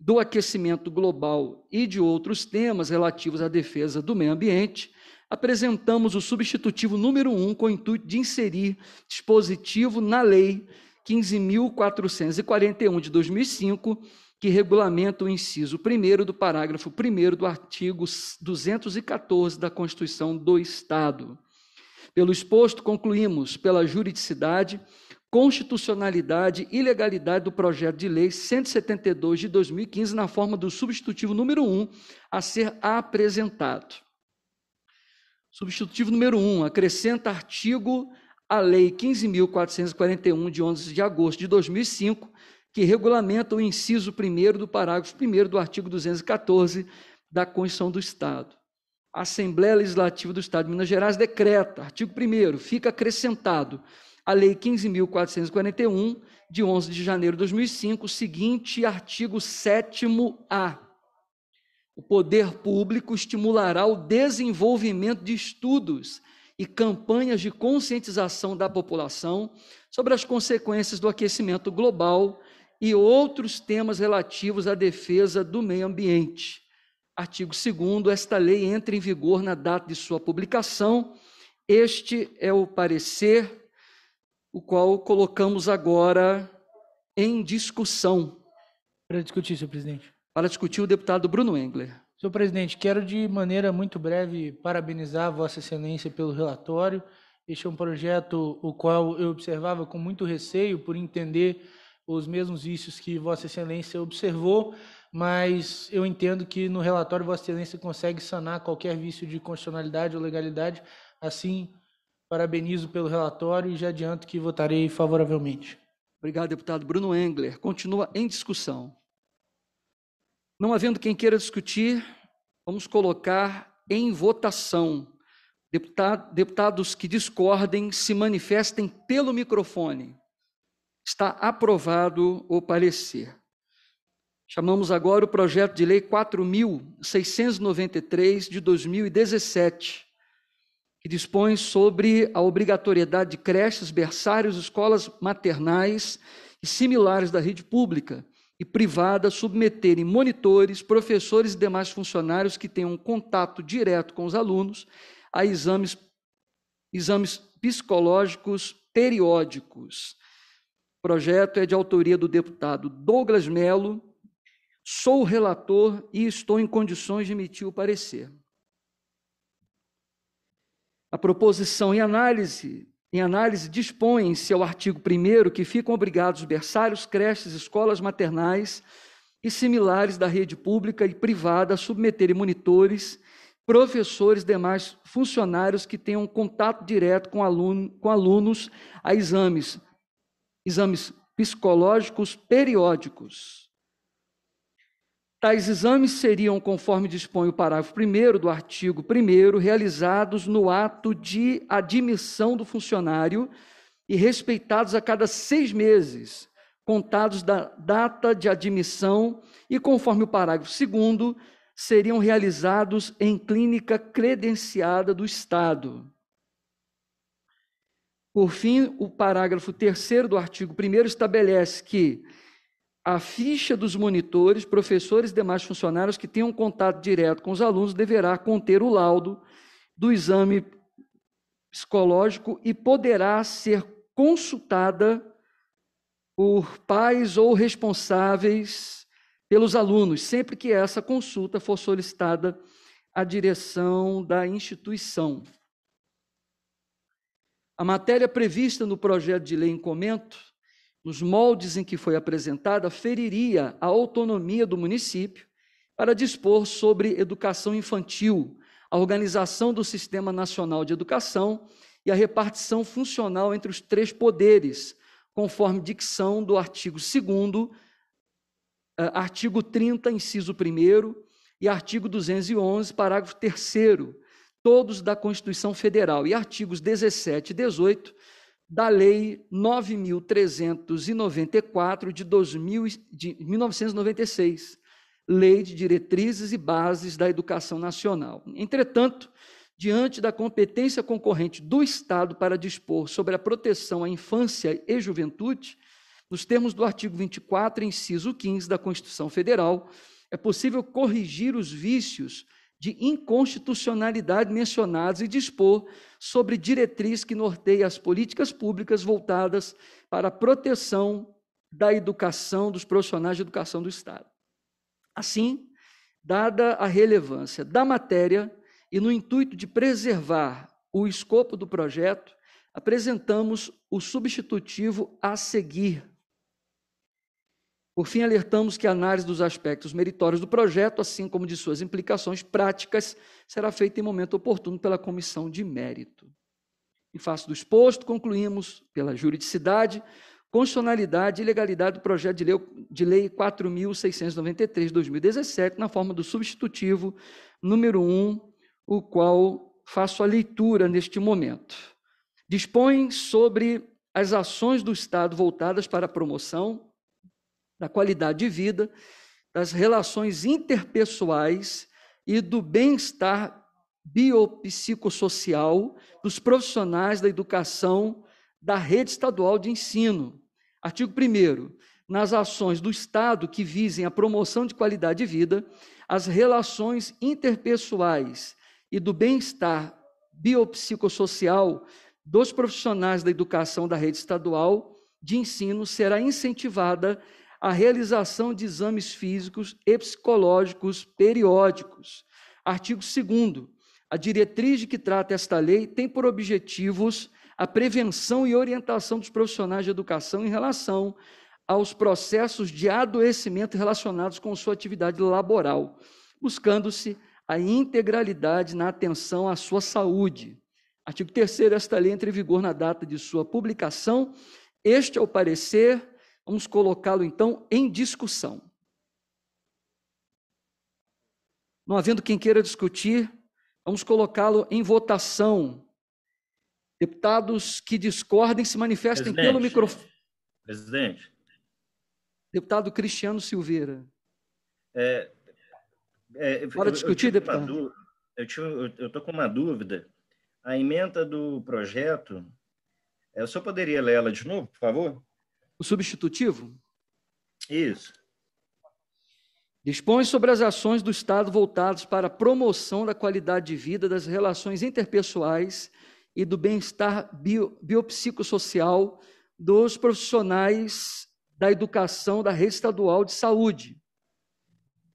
do aquecimento global e de outros temas relativos à defesa do meio ambiente, apresentamos o substitutivo número 1 com o intuito de inserir dispositivo na Lei 15.441 de 2005 que regulamenta o inciso 1 do parágrafo 1 do artigo 214 da Constituição do Estado. Pelo exposto, concluímos pela juridicidade, constitucionalidade e legalidade do projeto de lei 172 de 2015, na forma do substitutivo número 1 a ser apresentado. Substitutivo número 1 acrescenta artigo à Lei 15.441, de 11 de agosto de 2005 que regulamenta o inciso 1 do parágrafo 1 do artigo 214 da Constituição do Estado. A Assembleia Legislativa do Estado de Minas Gerais decreta, artigo 1, fica acrescentado a Lei 15.441, de 11 de janeiro de 2005, seguinte artigo 7A. O poder público estimulará o desenvolvimento de estudos e campanhas de conscientização da população sobre as consequências do aquecimento global e outros temas relativos à defesa do meio ambiente. Artigo 2 esta lei entra em vigor na data de sua publicação. Este é o parecer o qual colocamos agora em discussão. Para discutir, senhor presidente. Para discutir o deputado Bruno Engler. Senhor presidente, quero de maneira muito breve parabenizar Vossa Excelência pelo relatório. Este é um projeto o qual eu observava com muito receio por entender os mesmos vícios que Vossa Excelência observou, mas eu entendo que no relatório Vossa Excelência consegue sanar qualquer vício de constitucionalidade ou legalidade. Assim, parabenizo pelo relatório e já adianto que votarei favoravelmente. Obrigado, deputado Bruno Engler. Continua em discussão. Não havendo quem queira discutir, vamos colocar em votação. deputados que discordem se manifestem pelo microfone está aprovado o parecer. Chamamos agora o projeto de lei 4693 de 2017, que dispõe sobre a obrigatoriedade de creches, berçários, escolas maternais e similares da rede pública e privada submeterem monitores, professores e demais funcionários que tenham contato direto com os alunos a exames exames psicológicos periódicos o projeto é de autoria do deputado Douglas Melo. Sou relator e estou em condições de emitir o parecer. A proposição em análise, em análise dispõe se ao artigo 1 que ficam obrigados berçários, creches, escolas maternais e similares da rede pública e privada a submeterem monitores, professores, demais funcionários que tenham contato direto com, aluno, com alunos a exames, exames psicológicos periódicos. Tais exames seriam, conforme dispõe o parágrafo 1 do artigo 1, realizados no ato de admissão do funcionário e respeitados a cada seis meses, contados da data de admissão, e conforme o parágrafo 2, seriam realizados em clínica credenciada do Estado. Por fim, o parágrafo terceiro do artigo 1 estabelece que a ficha dos monitores, professores e demais funcionários que tenham contato direto com os alunos deverá conter o laudo do exame psicológico e poderá ser consultada por pais ou responsáveis pelos alunos, sempre que essa consulta for solicitada à direção da instituição. A matéria prevista no projeto de lei em comento, nos moldes em que foi apresentada, feriria a autonomia do município para dispor sobre educação infantil, a organização do Sistema Nacional de Educação e a repartição funcional entre os três poderes, conforme dicção do artigo 2 eh, artigo 30, inciso 1 e artigo 211, parágrafo 3 todos da Constituição Federal e artigos 17 e 18 da Lei 9.394 de, 2000, de 1996, Lei de Diretrizes e Bases da Educação Nacional. Entretanto, diante da competência concorrente do Estado para dispor sobre a proteção à infância e juventude, nos termos do artigo 24, inciso 15 da Constituição Federal, é possível corrigir os vícios de inconstitucionalidade mencionados e dispor sobre diretriz que norteia as políticas públicas voltadas para a proteção da educação dos profissionais de educação do Estado. Assim, dada a relevância da matéria e no intuito de preservar o escopo do projeto, apresentamos o substitutivo a seguir por fim, alertamos que a análise dos aspectos meritórios do projeto, assim como de suas implicações práticas, será feita em momento oportuno pela comissão de mérito. Em face do exposto, concluímos pela juridicidade, constitucionalidade e legalidade do projeto de lei, de lei 4.693 de 2017, na forma do substitutivo número 1, o qual faço a leitura neste momento. Dispõe sobre as ações do Estado voltadas para a promoção, da qualidade de vida, das relações interpessoais e do bem-estar biopsicossocial dos profissionais da educação da rede estadual de ensino. Artigo 1 nas ações do Estado que visem a promoção de qualidade de vida, as relações interpessoais e do bem-estar biopsicossocial dos profissionais da educação da rede estadual de ensino será incentivada a realização de exames físicos e psicológicos periódicos. Artigo 2. A diretriz de que trata esta lei tem por objetivos a prevenção e orientação dos profissionais de educação em relação aos processos de adoecimento relacionados com sua atividade laboral, buscando-se a integralidade na atenção à sua saúde. Artigo 3 esta lei entra em vigor na data de sua publicação. Este é o parecer Vamos colocá-lo então em discussão. Não havendo quem queira discutir, vamos colocá-lo em votação. Deputados que discordem se manifestem Presidente. pelo microfone. Presidente. Deputado Cristiano Silveira. É, é, Bora eu, discutir, eu deputado. Eu estou com uma dúvida. A emenda do projeto, é, o senhor poderia ler ela de novo, por favor? o substitutivo? Isso. Dispõe sobre as ações do Estado voltadas para a promoção da qualidade de vida, das relações interpessoais e do bem-estar bio, biopsicossocial dos profissionais da educação da rede estadual de saúde.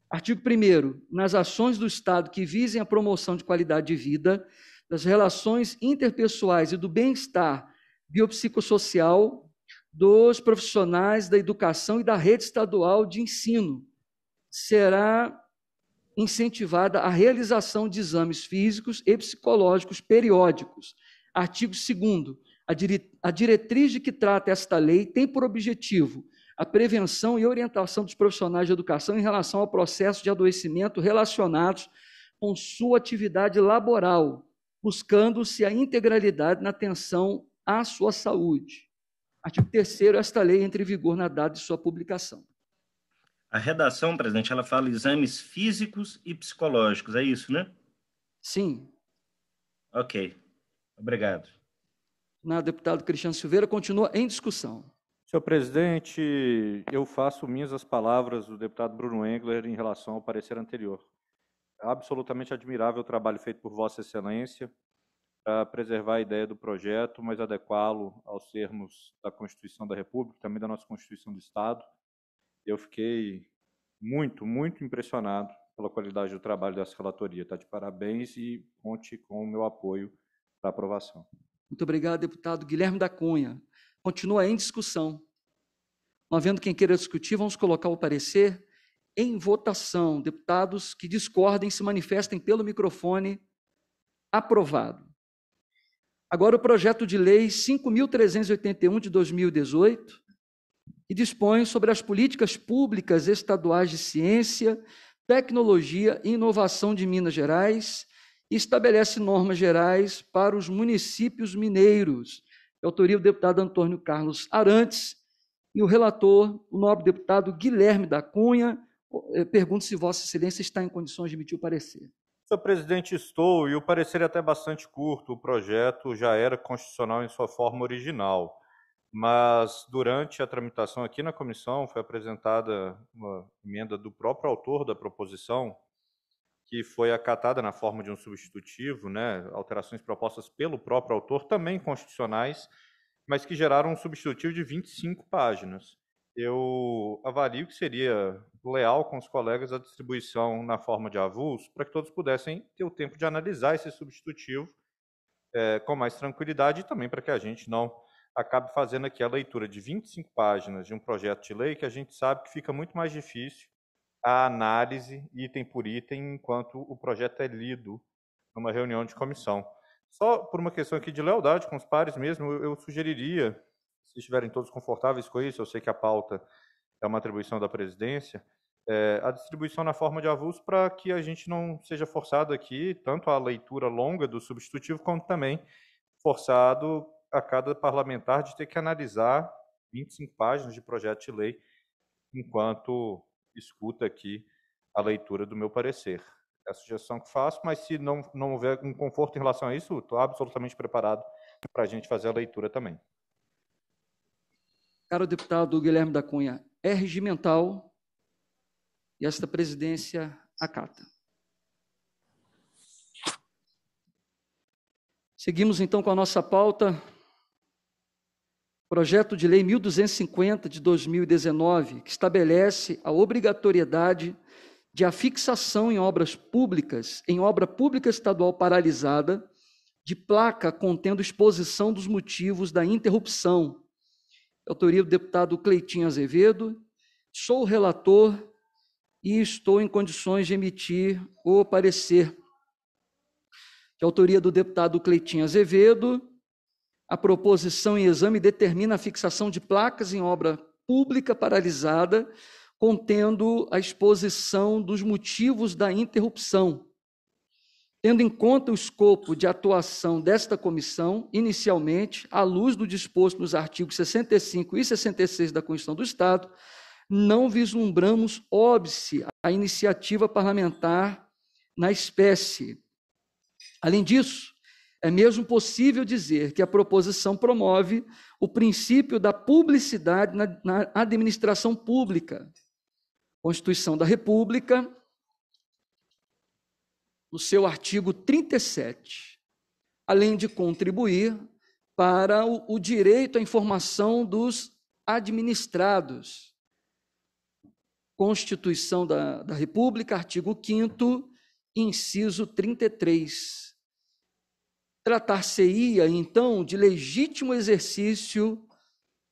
Artigo 1. Nas ações do Estado que visem a promoção de qualidade de vida, das relações interpessoais e do bem-estar biopsicossocial dos profissionais da educação e da rede estadual de ensino. Será incentivada a realização de exames físicos e psicológicos periódicos. Artigo 2. A, diretriz de que trata esta lei tem por objetivo a prevenção e orientação dos profissionais de educação em relação ao processo de adoecimento relacionados com sua atividade laboral, buscando-se a integralidade na atenção à sua saúde. Artigo 3 esta lei entra em vigor na data de sua publicação. A redação, presidente, ela fala exames físicos e psicológicos, é isso, né? Sim. Ok. Obrigado. Na deputado Cristiano Silveira continua em discussão. Senhor presidente, eu faço minhas as palavras do deputado Bruno Engler em relação ao parecer anterior. É absolutamente admirável o trabalho feito por Vossa Excelência, para preservar a ideia do projeto, mas adequá-lo aos termos da Constituição da República, também da nossa Constituição do Estado. Eu fiquei muito, muito impressionado pela qualidade do trabalho dessa relatoria. Está de parabéns e conte com o meu apoio para aprovação. Muito obrigado, deputado Guilherme da Cunha. Continua em discussão. Não havendo quem queira discutir, vamos colocar o parecer em votação. Deputados que discordem se manifestem pelo microfone. Aprovado. Agora, o projeto de lei 5.381 de 2018, que dispõe sobre as políticas públicas estaduais de ciência, tecnologia e inovação de Minas Gerais, e estabelece normas gerais para os municípios mineiros. É autoria o deputado Antônio Carlos Arantes e o relator, o nobre deputado Guilherme da Cunha. Eh, pergunto se Vossa Excelência está em condições de emitir o parecer. Senhor presidente, estou, e o parecer é até bastante curto, o projeto já era constitucional em sua forma original, mas durante a tramitação aqui na comissão foi apresentada uma emenda do próprio autor da proposição, que foi acatada na forma de um substitutivo, né, alterações propostas pelo próprio autor, também constitucionais, mas que geraram um substitutivo de 25 páginas eu avalio que seria leal com os colegas a distribuição na forma de avulso, para que todos pudessem ter o tempo de analisar esse substitutivo é, com mais tranquilidade e também para que a gente não acabe fazendo aqui a leitura de 25 páginas de um projeto de lei que a gente sabe que fica muito mais difícil a análise item por item enquanto o projeto é lido numa reunião de comissão. Só por uma questão aqui de lealdade com os pares mesmo, eu, eu sugeriria se estiverem todos confortáveis com isso, eu sei que a pauta é uma atribuição da presidência, é, a distribuição na forma de avulso para que a gente não seja forçado aqui, tanto a leitura longa do substitutivo, quanto também forçado a cada parlamentar de ter que analisar 25 páginas de projeto de lei enquanto escuta aqui a leitura do meu parecer. É a sugestão que faço, mas se não, não houver um conforto em relação a isso, estou absolutamente preparado para a gente fazer a leitura também caro deputado Guilherme da Cunha, é regimental e esta presidência acata. Seguimos então com a nossa pauta. Projeto de Lei 1250 de 2019, que estabelece a obrigatoriedade de afixação em obras públicas, em obra pública estadual paralisada, de placa contendo exposição dos motivos da interrupção autoria do deputado Cleitinho Azevedo. Sou relator e estou em condições de emitir o parecer. De autoria do deputado Cleitinho Azevedo, a proposição em exame determina a fixação de placas em obra pública paralisada, contendo a exposição dos motivos da interrupção Tendo em conta o escopo de atuação desta comissão, inicialmente, à luz do disposto nos artigos 65 e 66 da Constituição do Estado, não vislumbramos óbice à iniciativa parlamentar na espécie. Além disso, é mesmo possível dizer que a proposição promove o princípio da publicidade na, na administração pública. Constituição da República, no seu artigo 37, além de contribuir para o, o direito à informação dos administrados. Constituição da, da República, artigo 5, inciso 33. Tratar-se-ia, então, de legítimo exercício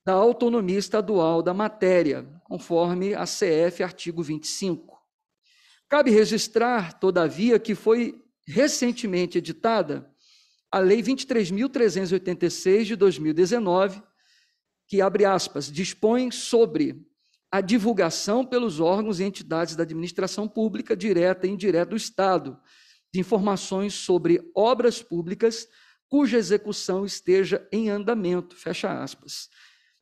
da autonomia estadual da matéria, conforme a CF, artigo 25. Cabe registrar, todavia, que foi recentemente editada a Lei 23.386 de 2019, que abre aspas, dispõe sobre a divulgação pelos órgãos e entidades da administração pública, direta e indireta do Estado, de informações sobre obras públicas cuja execução esteja em andamento, fecha aspas.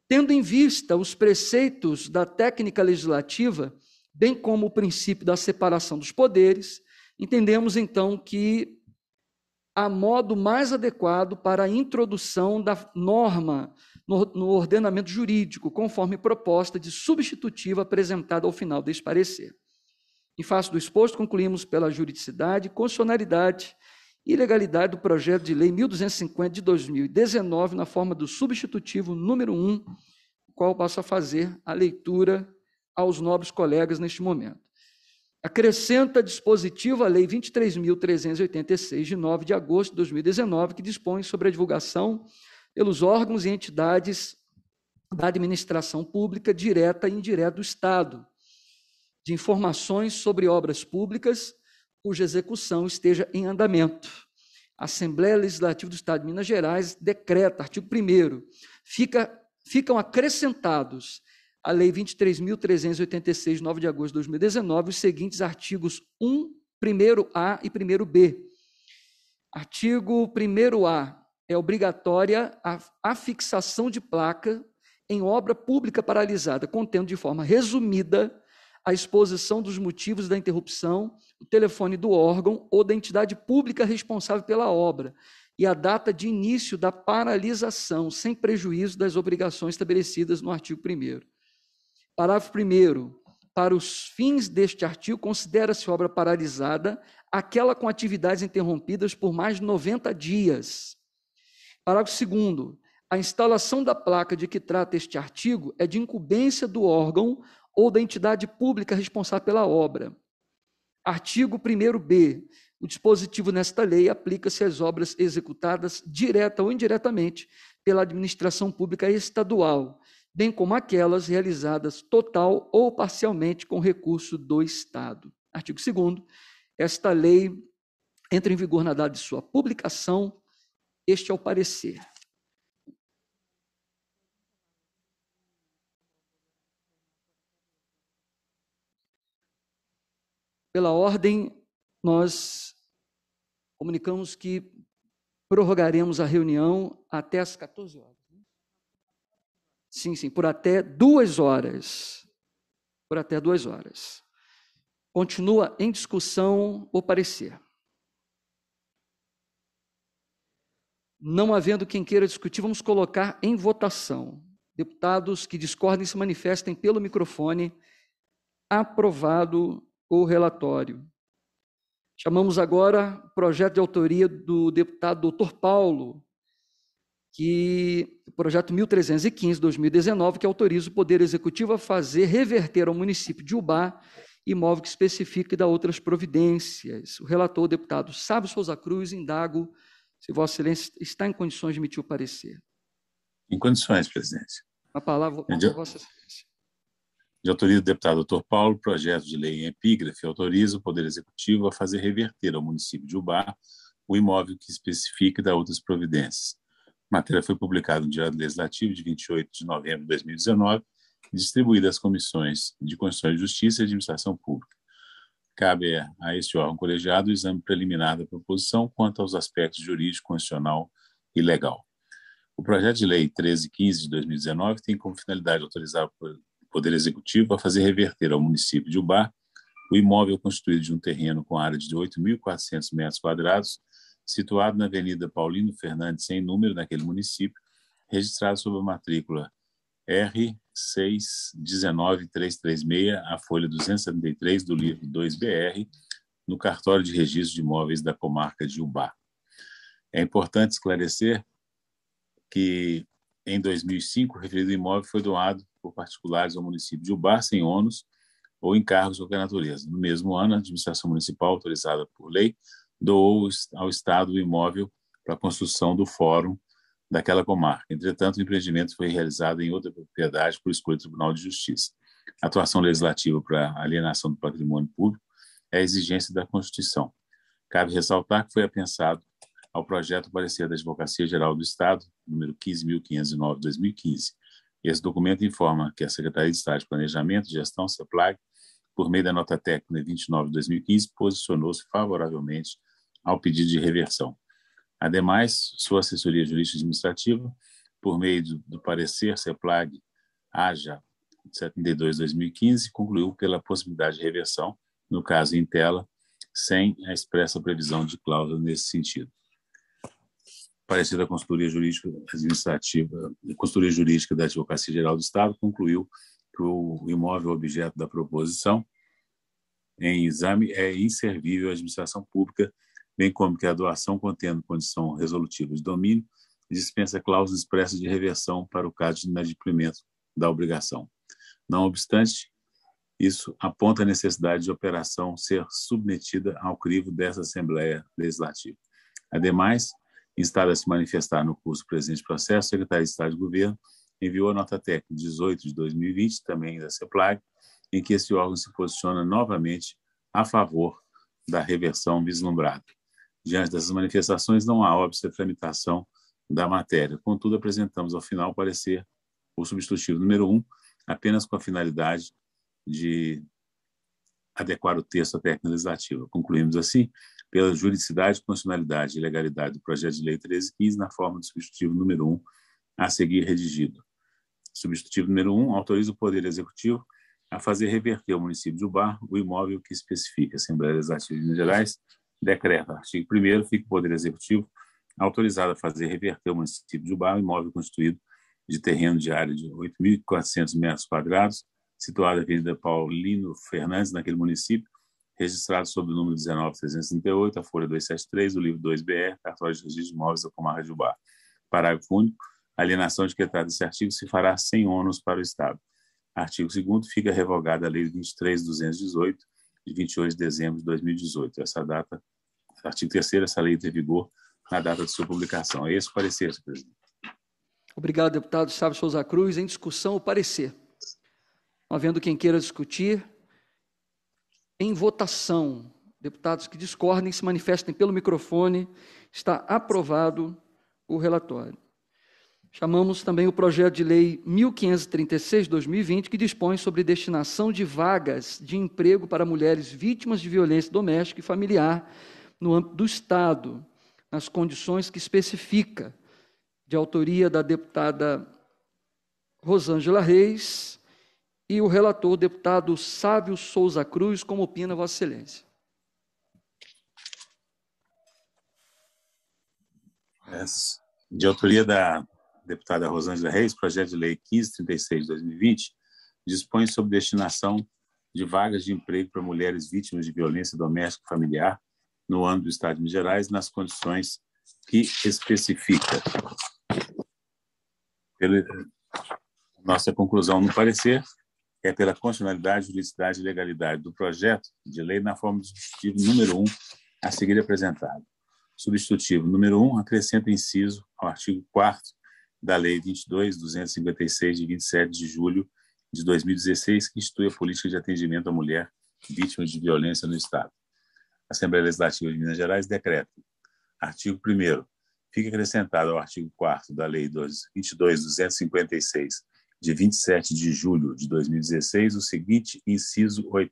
Tendo em vista os preceitos da técnica legislativa, bem como o princípio da separação dos poderes, entendemos então que há modo mais adequado para a introdução da norma no, ordenamento jurídico, conforme proposta de substitutiva apresentada ao final desse parecer. Em face do exposto, concluímos pela juridicidade, constitucionalidade e legalidade do projeto de lei 1250 de 2019, na forma do substitutivo número 1, o qual passo a fazer a leitura aos nobres colegas neste momento. Acrescenta dispositivo a Lei 23.386, de 9 de agosto de 2019, que dispõe sobre a divulgação pelos órgãos e entidades da administração pública, direta e indireta do Estado, de informações sobre obras públicas cuja execução esteja em andamento. A Assembleia Legislativa do Estado de Minas Gerais decreta, artigo 1, fica, ficam acrescentados a Lei 23.386, 9 de agosto de 2019, os seguintes artigos 1, 1A e 1B. Artigo 1A. É obrigatória a, a fixação de placa em obra pública paralisada, contendo de forma resumida a exposição dos motivos da interrupção, o telefone do órgão ou da entidade pública responsável pela obra e a data de início da paralisação, sem prejuízo das obrigações estabelecidas no artigo 1. Parágrafo 1. Para os fins deste artigo, considera-se obra paralisada aquela com atividades interrompidas por mais de 90 dias. Parágrafo 2. A instalação da placa de que trata este artigo é de incumbência do órgão ou da entidade pública responsável pela obra. Artigo 1b. O dispositivo nesta lei aplica-se às obras executadas direta ou indiretamente pela administração pública estadual, bem como aquelas realizadas total ou parcialmente com recurso do Estado. Artigo 2 Esta lei entra em vigor na data de sua publicação. Este é o parecer. Pela ordem, nós comunicamos que prorrogaremos a reunião até às 14 horas. Sim, sim, por até duas horas. Por até duas horas. Continua em discussão o parecer. Não havendo quem queira discutir, vamos colocar em votação. Deputados que discordem se manifestem pelo microfone. Aprovado o relatório. Chamamos agora o projeto de autoria do deputado Dr. Paulo, que o projeto 1315-2019, que autoriza o Poder Executivo a fazer reverter ao município de Ubá imóvel que especifica e dá outras providências. O relator, o deputado Sábio Souza Cruz, indago se Vossa Excelência está em condições de emitir o parecer. Em condições, presidente. A palavra de, Vossa Excelência. De autoria do deputado doutor Paulo, projeto de lei em epígrafe autoriza o Poder Executivo a fazer reverter ao município de Ubá o imóvel que especifica e dá outras providências. A matéria foi publicada no Diário Legislativo de 28 de novembro de 2019 e distribuída às comissões de Constituição e Justiça e Administração Pública. Cabe a este órgão colegiado o exame preliminar da proposição quanto aos aspectos jurídico, constitucional e legal. O projeto de lei 1315 de 2019 tem como finalidade autorizar o Poder Executivo a fazer reverter ao município de Ubar o imóvel constituído de um terreno com área de 8.400 metros quadrados situado na Avenida Paulino Fernandes, sem número, naquele município, registrado sob a matrícula R619336, a folha 273 do livro 2BR, no cartório de registro de imóveis da comarca de Ubá. É importante esclarecer que, em 2005, o referido imóvel foi doado por particulares ao município de Ubá, sem ônus ou encargos de qualquer natureza. No mesmo ano, a administração municipal, autorizada por lei, doou ao Estado o imóvel para a construção do fórum daquela comarca. Entretanto, o empreendimento foi realizado em outra propriedade por escolha do Tribunal de Justiça. A atuação legislativa para alienação do patrimônio público é exigência da Constituição. Cabe ressaltar que foi apensado ao projeto parecer da Advocacia Geral do Estado, número 15.509-2015. Esse documento informa que a Secretaria de Estado de Planejamento, Gestão, CEPLAG, por meio da nota técnica 29-2015, posicionou-se favoravelmente ao pedido de reversão. Ademais, sua assessoria jurídica administrativa, por meio do, do parecer CEPLAG AJA 72-2015, concluiu pela possibilidade de reversão, no caso em tela, sem a expressa previsão de cláusula nesse sentido. Parecer da Consultoria Jurídica Administrativa, Consultoria Jurídica da Advocacia Geral do Estado, concluiu que o imóvel objeto da proposição em exame é inservível à administração pública bem como que a doação contendo condição resolutiva de domínio dispensa cláusula expressa de reversão para o caso de inadimplimento da obrigação. Não obstante, isso aponta a necessidade de operação ser submetida ao crivo dessa Assembleia Legislativa. Ademais, instada a se manifestar no curso do presente processo, a Secretaria de Estado de Governo enviou a nota técnica 18 de 2020, também da CEPLAG, em que esse órgão se posiciona novamente a favor da reversão vislumbrada. Diante dessas manifestações, não há óbvia tramitação da matéria. Contudo, apresentamos ao final parecer o substitutivo número um, apenas com a finalidade de adequar o texto à técnica legislativa. Concluímos assim pela juridicidade, constitucionalidade e legalidade do projeto de lei 1315 na forma do substitutivo número um, a seguir redigido. Substitutivo número um, autoriza o Poder Executivo a fazer reverter ao município de Ubar o imóvel que especifica a Assembleia Legislativa de Minas Gerais Decreta, artigo 1 fica o Poder Executivo autorizado a fazer reverter o município de Ubar, um imóvel constituído de terreno de área de 8.400 metros quadrados, situado na Avenida Paulino Fernandes, naquele município, registrado sob o número 19338, a folha 273, o livro 2BR, cartório de registro de imóveis da comarca de Ubar. Parágrafo único. A alienação decretada desse artigo se fará sem ônus para o Estado. Artigo 2 fica revogada a Lei 23218, de 28 de dezembro de 2018. Essa data Artigo 3 essa lei tem vigor na data de sua publicação. É esse o parecer, senhor presidente. Obrigado, deputado Sávio Souza Cruz. Em discussão, o parecer. Não havendo quem queira discutir, em votação, deputados que discordem se manifestem pelo microfone. Está aprovado o relatório. Chamamos também o projeto de lei 1536/2020 que dispõe sobre destinação de vagas de emprego para mulheres vítimas de violência doméstica e familiar no âmbito do Estado, nas condições que especifica, de autoria da deputada Rosângela Reis e o relator, deputado Sávio Souza Cruz, como opina Vossa Excelência. De autoria da deputada Rosângela Reis, projeto de lei 1536 de 2020 dispõe sobre destinação de vagas de emprego para mulheres vítimas de violência doméstica e familiar no âmbito do Estado de Minas Gerais, nas condições que especifica. Pela nossa conclusão no parecer é pela constitucionalidade, juridicidade e legalidade do projeto de lei na forma do substitutivo número 1 a seguir apresentado. Substitutivo número 1 acrescenta inciso ao artigo 4 da Lei 22.256, de 27 de julho de 2016, que institui a política de atendimento à mulher vítima de violência no Estado. Assembleia Legislativa de Minas Gerais decreta. Artigo 1 Fica acrescentado ao artigo 4 da Lei 22.256, de 27 de julho de 2016, o seguinte inciso 8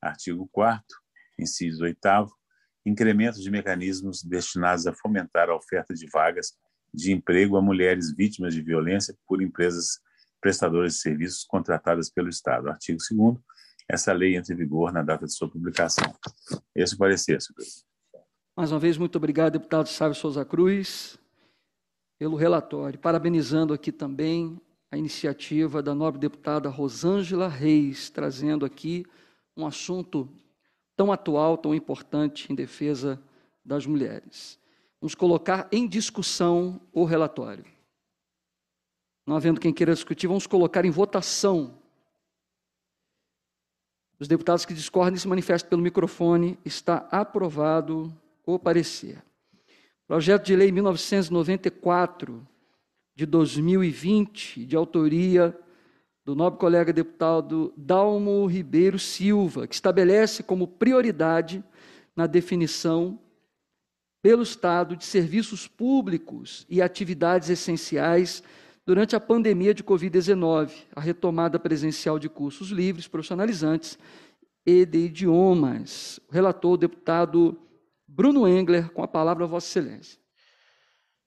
Artigo 4 inciso 8 incremento de mecanismos destinados a fomentar a oferta de vagas de emprego a mulheres vítimas de violência por empresas prestadoras de serviços contratadas pelo Estado. Artigo 2 essa lei entre em vigor na data de sua publicação. Esse é o parecer, senhor presidente. Mais uma vez, muito obrigado, deputado Sávio Souza Cruz, pelo relatório. Parabenizando aqui também a iniciativa da nobre deputada Rosângela Reis, trazendo aqui um assunto tão atual, tão importante em defesa das mulheres. Vamos colocar em discussão o relatório. Não havendo quem queira discutir, vamos colocar em votação os deputados que discordem desse manifesto pelo microfone, está aprovado o parecer. Projeto de Lei 1994, de 2020, de autoria do nobre colega deputado Dalmo Ribeiro Silva, que estabelece como prioridade na definição pelo Estado de serviços públicos e atividades essenciais Durante a pandemia de Covid-19, a retomada presencial de cursos livres, profissionalizantes e de idiomas. O relator, o deputado Bruno Engler, com a palavra, Vossa Excelência.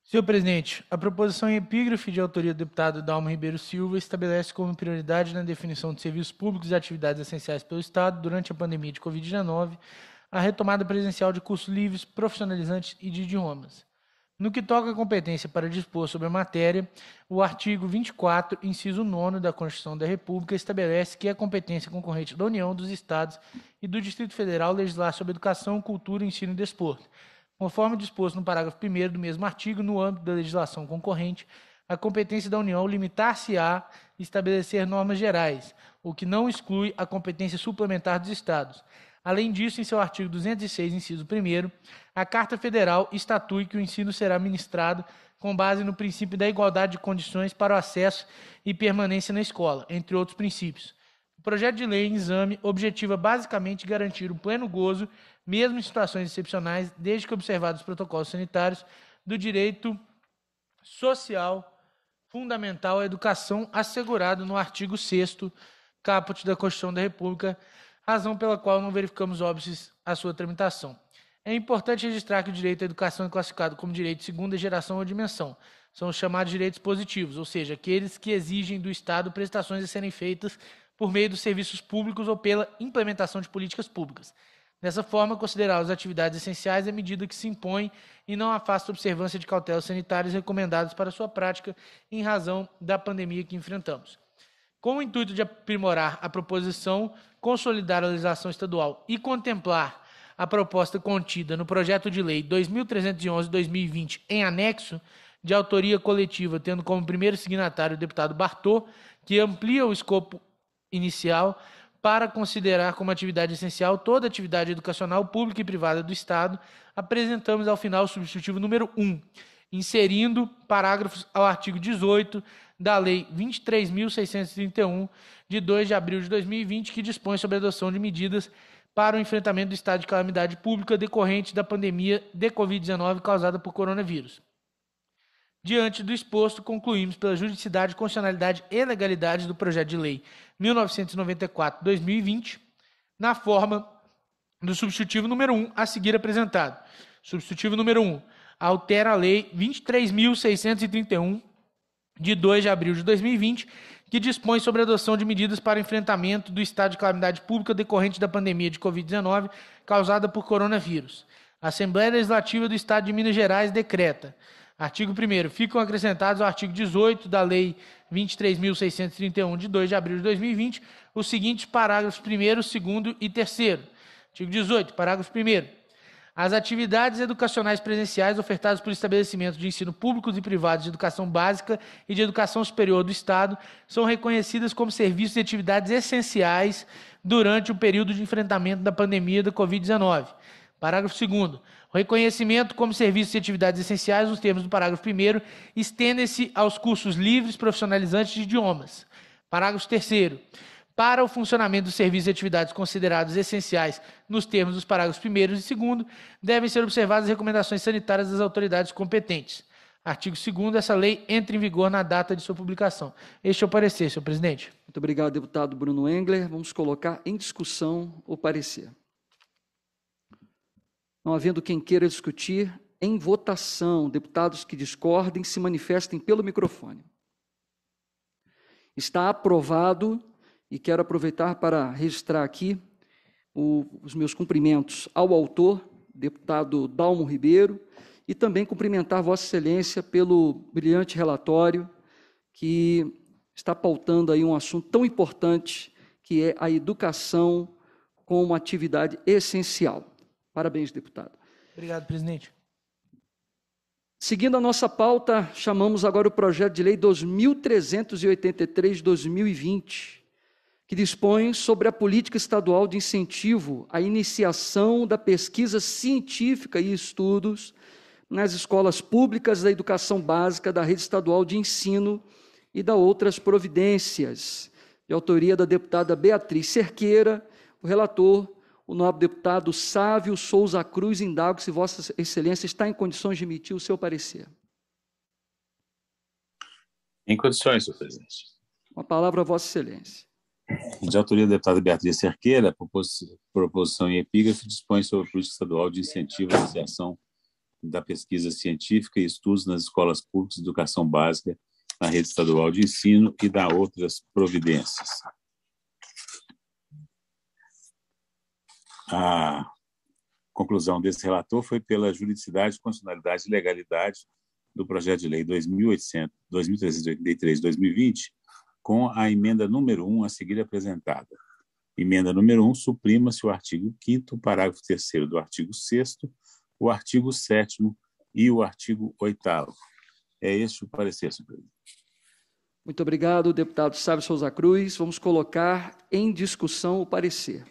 Senhor presidente, a proposição em epígrafe de autoria do deputado Dalmo Ribeiro Silva estabelece como prioridade na definição de serviços públicos e atividades essenciais pelo Estado durante a pandemia de Covid-19 a retomada presencial de cursos livres, profissionalizantes e de idiomas. No que toca à competência para dispor sobre a matéria, o artigo 24, inciso 9 da Constituição da República, estabelece que a competência concorrente da União, dos Estados e do Distrito Federal legislar sobre educação, cultura, ensino e desporto. Conforme disposto no parágrafo 1 do mesmo artigo, no âmbito da legislação concorrente, a competência da União limitar-se-á estabelecer normas gerais, o que não exclui a competência suplementar dos Estados. Além disso, em seu artigo 206, inciso 1, a Carta Federal estatui que o ensino será ministrado com base no princípio da igualdade de condições para o acesso e permanência na escola, entre outros princípios. O projeto de lei em exame objetiva basicamente garantir o pleno gozo, mesmo em situações excepcionais, desde que observados os protocolos sanitários, do direito social fundamental à educação assegurado no artigo 6 caput da Constituição da República, razão pela qual não verificamos óbices à sua tramitação. É importante registrar que o direito à educação é classificado como direito de segunda geração ou dimensão. São os chamados direitos positivos, ou seja, aqueles que exigem do Estado prestações a serem feitas por meio dos serviços públicos ou pela implementação de políticas públicas. Dessa forma, considerar as atividades essenciais à medida que se impõe e não afasta a observância de cautelas sanitárias recomendadas para sua prática em razão da pandemia que enfrentamos. Com o intuito de aprimorar a proposição, consolidar a legislação estadual e contemplar a proposta contida no projeto de lei 2311-2020, em anexo, de autoria coletiva, tendo como primeiro signatário o deputado Bartô, que amplia o escopo inicial para considerar como atividade essencial toda atividade educacional pública e privada do Estado, apresentamos ao final o substitutivo número 1, inserindo parágrafos ao artigo 18 da Lei 23.631, de 2 de abril de 2020, que dispõe sobre a adoção de medidas para o enfrentamento do estado de calamidade pública decorrente da pandemia de Covid-19 causada por coronavírus. Diante do exposto, concluímos pela juridicidade, constitucionalidade e legalidade do projeto de lei 1994-2020, na forma do substitutivo número 1 a seguir apresentado. Substitutivo número 1 altera a lei 23.631 de 2 de abril de 2020, que dispõe sobre a adoção de medidas para enfrentamento do estado de calamidade pública decorrente da pandemia de Covid-19 causada por coronavírus. A Assembleia Legislativa do Estado de Minas Gerais decreta. Artigo 1. Ficam acrescentados ao artigo 18 da Lei 23.631, de 2 de abril de 2020, os seguintes parágrafos 1, 2 e 3. Artigo 18. Parágrafo 1. As atividades educacionais presenciais ofertadas por estabelecimentos de ensino públicos e privados de educação básica e de educação superior do Estado são reconhecidas como serviços e atividades essenciais durante o período de enfrentamento da pandemia da Covid-19. Parágrafo 2. O reconhecimento como serviços e atividades essenciais, nos termos do parágrafo 1, estende-se aos cursos livres, profissionalizantes de idiomas. Parágrafo 3 para o funcionamento dos serviços e atividades considerados essenciais nos termos dos parágrafos 1 e 2, devem ser observadas as recomendações sanitárias das autoridades competentes. Artigo 2 essa lei entra em vigor na data de sua publicação. Este é o parecer, senhor presidente. Muito obrigado, deputado Bruno Engler. Vamos colocar em discussão o parecer. Não havendo quem queira discutir, em votação, deputados que discordem se manifestem pelo microfone. Está aprovado e quero aproveitar para registrar aqui o, os meus cumprimentos ao autor, deputado Dalmo Ribeiro, e também cumprimentar Vossa Excelência pelo brilhante relatório que está pautando aí um assunto tão importante que é a educação como uma atividade essencial. Parabéns, deputado. Obrigado, presidente. Seguindo a nossa pauta, chamamos agora o projeto de lei 2383 2020 que dispõe sobre a política estadual de incentivo à iniciação da pesquisa científica e estudos nas escolas públicas da educação básica da rede estadual de ensino e da outras providências, de autoria da deputada Beatriz Cerqueira, o relator, o nobre deputado Sávio Souza Cruz, indago se Vossa Excelência está em condições de emitir o seu parecer. Em condições, Sr. Presidente. Uma palavra a Vossa Excelência de autoria da deputada Beatriz Cerqueira, a proposição em epígrafe dispõe sobre a política estadual de incentivo à iniciação da pesquisa científica e estudos nas escolas públicas de educação básica na rede estadual de ensino e da outras providências. A conclusão desse relator foi pela juridicidade, constitucionalidade e legalidade do projeto de lei 2800, 2383-2020, com a emenda número 1 a seguir apresentada. Emenda número 1, suprima-se o artigo 5 parágrafo 3 do artigo 6 o artigo 7 e o artigo 8 É este o parecer, senhor presidente. Muito obrigado, deputado Sábio Souza Cruz. Vamos colocar em discussão o parecer.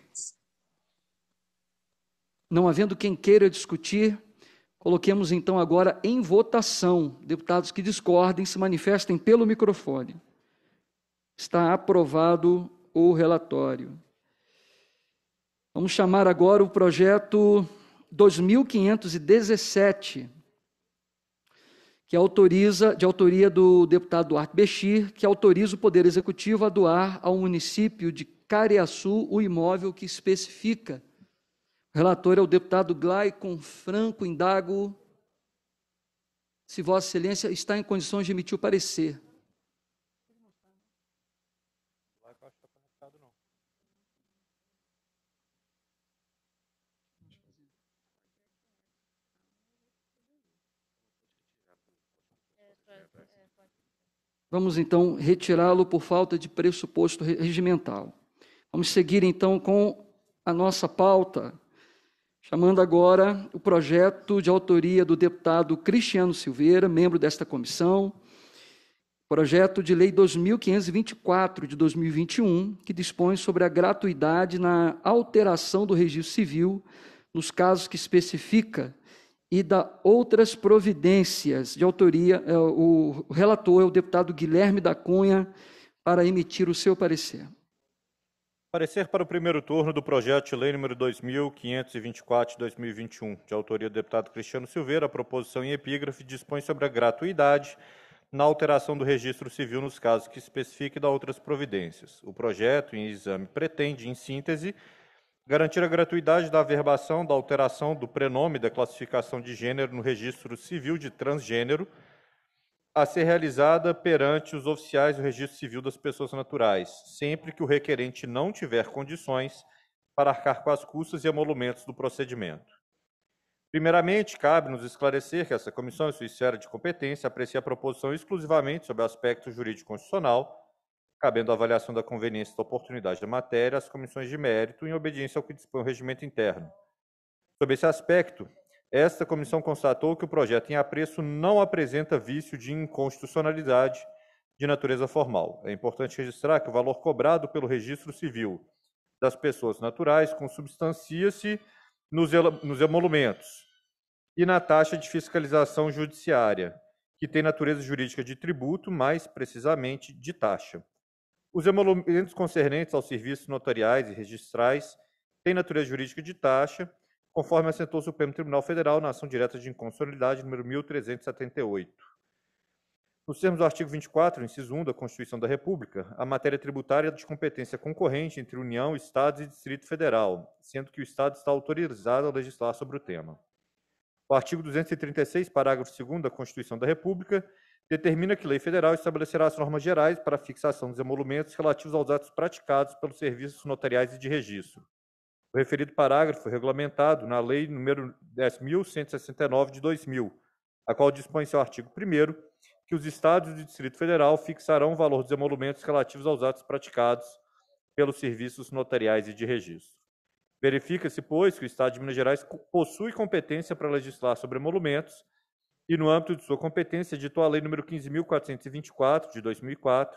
Não havendo quem queira discutir, coloquemos então agora em votação. Deputados que discordem, se manifestem pelo microfone. Está aprovado o relatório. Vamos chamar agora o projeto 2517, que autoriza, de autoria do deputado Duarte Bechir, que autoriza o Poder Executivo a doar ao município de Careaçu o imóvel que especifica. O relator é o deputado Glaicon Franco Indago. Se Vossa Excelência está em condições de emitir o parecer. Vamos então retirá-lo por falta de pressuposto regimental. Vamos seguir então com a nossa pauta, chamando agora o projeto de autoria do deputado Cristiano Silveira, membro desta comissão, projeto de lei 2524 de 2021, que dispõe sobre a gratuidade na alteração do registro civil nos casos que especifica e da outras providências de autoria, é, o relator é o deputado Guilherme da Cunha, para emitir o seu parecer. Parecer para o primeiro turno do projeto de lei número 2524 2021, de autoria do deputado Cristiano Silveira, a proposição em epígrafe dispõe sobre a gratuidade na alteração do registro civil nos casos que especifique e outras providências. O projeto em exame pretende, em síntese, garantir a gratuidade da averbação da alteração do prenome da classificação de gênero no registro civil de transgênero a ser realizada perante os oficiais do registro civil das pessoas naturais, sempre que o requerente não tiver condições para arcar com as custas e emolumentos do procedimento. Primeiramente, cabe-nos esclarecer que essa comissão, em sua esfera de competência, aprecia a proposição exclusivamente sobre aspecto jurídico constitucional, cabendo a avaliação da conveniência da oportunidade da matéria às comissões de mérito, em obediência ao que dispõe o regimento interno. Sobre esse aspecto, esta comissão constatou que o projeto em apreço não apresenta vício de inconstitucionalidade de natureza formal. É importante registrar que o valor cobrado pelo registro civil das pessoas naturais consubstancia-se nos emolumentos e na taxa de fiscalização judiciária, que tem natureza jurídica de tributo, mais precisamente de taxa. Os emolumentos concernentes aos serviços notariais e registrais têm natureza jurídica de taxa, conforme assentou o Supremo Tribunal Federal na ação direta de inconstitucionalidade número 1378. Nos termos do artigo 24, inciso 1 da Constituição da República, a matéria tributária é de competência concorrente entre União, Estados e Distrito Federal, sendo que o Estado está autorizado a legislar sobre o tema. O artigo 236, parágrafo 2 da Constituição da República, determina que lei federal estabelecerá as normas gerais para a fixação dos emolumentos relativos aos atos praticados pelos serviços notariais e de registro. O referido parágrafo é regulamentado na Lei nº 10.169 de 2000, a qual dispõe em seu artigo 1 que os estados do Distrito Federal fixarão o valor dos emolumentos relativos aos atos praticados pelos serviços notariais e de registro. Verifica-se, pois, que o Estado de Minas Gerais possui competência para legislar sobre emolumentos e no âmbito de sua competência editou a Lei nº 15.424, de 2004,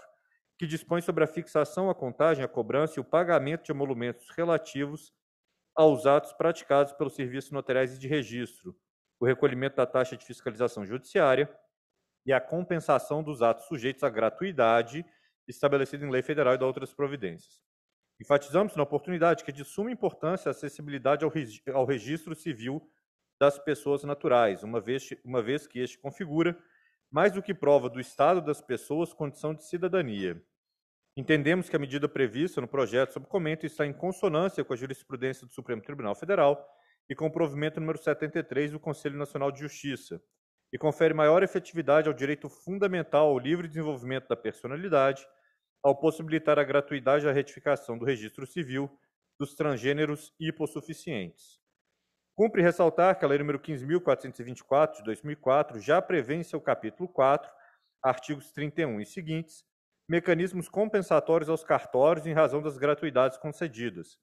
que dispõe sobre a fixação, a contagem, a cobrança e o pagamento de emolumentos relativos aos atos praticados pelos serviços notariais e de registro, o recolhimento da taxa de fiscalização judiciária e a compensação dos atos sujeitos à gratuidade estabelecida em lei federal e de outras providências. Enfatizamos na oportunidade que é de suma importância a acessibilidade ao registro civil das pessoas naturais, uma vez, uma vez que este configura, mais do que prova do estado das pessoas, condição de cidadania. Entendemos que a medida prevista no projeto sob comento está em consonância com a jurisprudência do Supremo Tribunal Federal e com o provimento número 73 do Conselho Nacional de Justiça, e confere maior efetividade ao direito fundamental ao livre desenvolvimento da personalidade, ao possibilitar a gratuidade da retificação do registro civil dos transgêneros hipossuficientes. Cumpre ressaltar que a Lei nº 15.424, de 2004, já prevê em seu capítulo 4, artigos 31 e seguintes, mecanismos compensatórios aos cartórios em razão das gratuidades concedidas.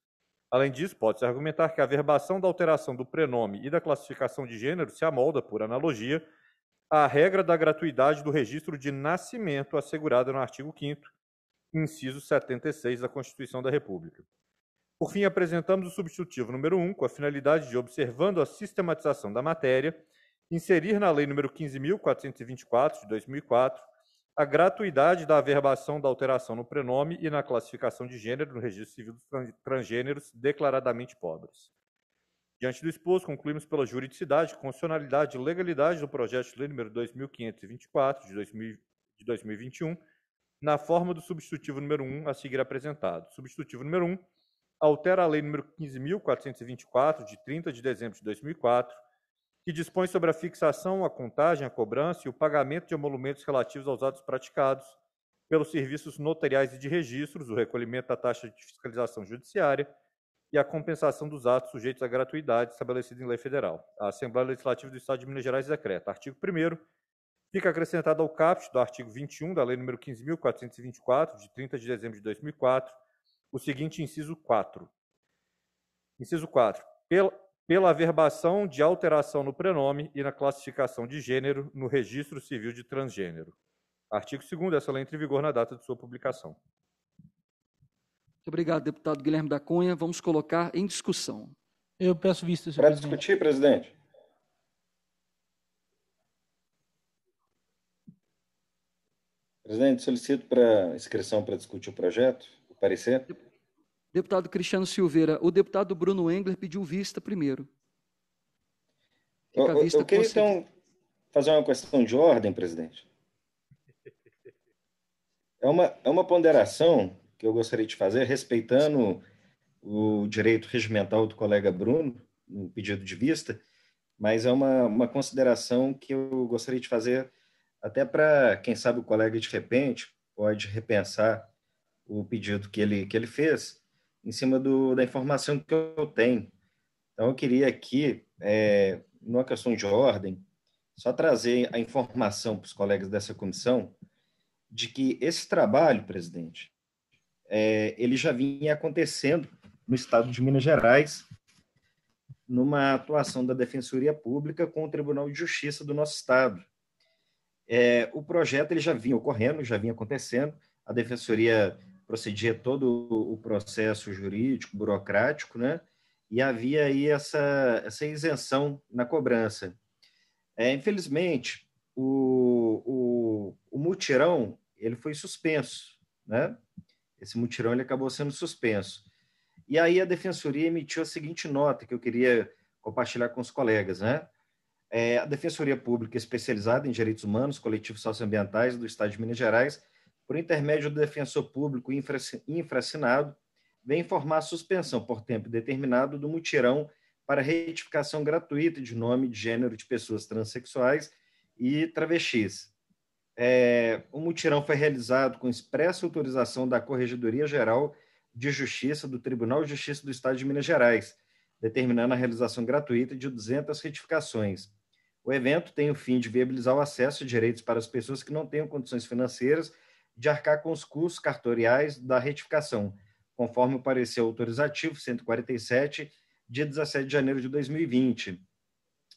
Além disso, pode-se argumentar que a verbação da alteração do prenome e da classificação de gênero se amolda, por analogia, à regra da gratuidade do registro de nascimento assegurada no artigo 5 inciso 76 da Constituição da República. Por fim, apresentamos o substitutivo número 1, com a finalidade de, observando a sistematização da matéria, inserir na Lei nº 15.424, de 2004, a gratuidade da averbação da alteração no prenome e na classificação de gênero no registro civil dos transgêneros declaradamente pobres. Diante do exposto, concluímos pela juridicidade, constitucionalidade e legalidade do projeto de lei número 2524 de, de 2021, na forma do substitutivo número 1 a seguir apresentado. Substitutivo número 1 altera a Lei nº 15.424, de 30 de dezembro de 2004, que dispõe sobre a fixação, a contagem, a cobrança e o pagamento de emolumentos relativos aos atos praticados pelos serviços notariais e de registros, o recolhimento da taxa de fiscalização judiciária e a compensação dos atos sujeitos à gratuidade estabelecida em lei federal. A Assembleia Legislativa do Estado de Minas Gerais decreta. Artigo 1 fica acrescentado ao caput do artigo 21 da Lei nº 15.424, de 30 de dezembro de 2004, o seguinte inciso 4. Inciso 4. Pela, pela averbação de alteração no prenome e na classificação de gênero no Registro Civil de Transgênero. Artigo 2 essa lei entra em vigor na data de sua publicação. Muito obrigado, deputado Guilherme da Cunha. Vamos colocar em discussão. Eu peço vista, Para presidente. discutir, presidente. Presidente, solicito para inscrição para discutir o projeto parecer? Deputado Cristiano Silveira, o deputado Bruno Engler pediu vista primeiro. Fica eu, vista eu queria, então, fazer uma questão de ordem, presidente. É uma, é uma ponderação que eu gostaria de fazer, respeitando o direito regimental do colega Bruno, no pedido de vista, mas é uma, uma consideração que eu gostaria de fazer até para, quem sabe, o colega de repente pode repensar o pedido que ele, que ele fez em cima do, da informação que eu tenho. Então, eu queria aqui, é, numa questão de ordem, só trazer a informação para os colegas dessa comissão de que esse trabalho, presidente, é, ele já vinha acontecendo no estado de Minas Gerais, numa atuação da Defensoria Pública com o Tribunal de Justiça do nosso estado. É, o projeto ele já vinha ocorrendo, já vinha acontecendo, a Defensoria procedia todo o processo jurídico, burocrático, né? E havia aí essa, essa isenção na cobrança. É, infelizmente, o, o, o, mutirão ele foi suspenso, né? Esse mutirão ele acabou sendo suspenso. E aí a defensoria emitiu a seguinte nota que eu queria compartilhar com os colegas, né? É, a Defensoria Pública Especializada em Direitos Humanos, Coletivos Socioambientais do Estado de Minas Gerais por intermédio do defensor público infracinado, vem informar a suspensão por tempo determinado do mutirão para retificação gratuita de nome de gênero de pessoas transexuais e travestis. É, o mutirão foi realizado com expressa autorização da Corregedoria Geral de Justiça do Tribunal de Justiça do Estado de Minas Gerais, determinando a realização gratuita de 200 retificações. O evento tem o fim de viabilizar o acesso a direitos para as pessoas que não tenham condições financeiras de arcar com os custos cartoriais da retificação, conforme o parecer autorizativo 147, de 17 de janeiro de 2020.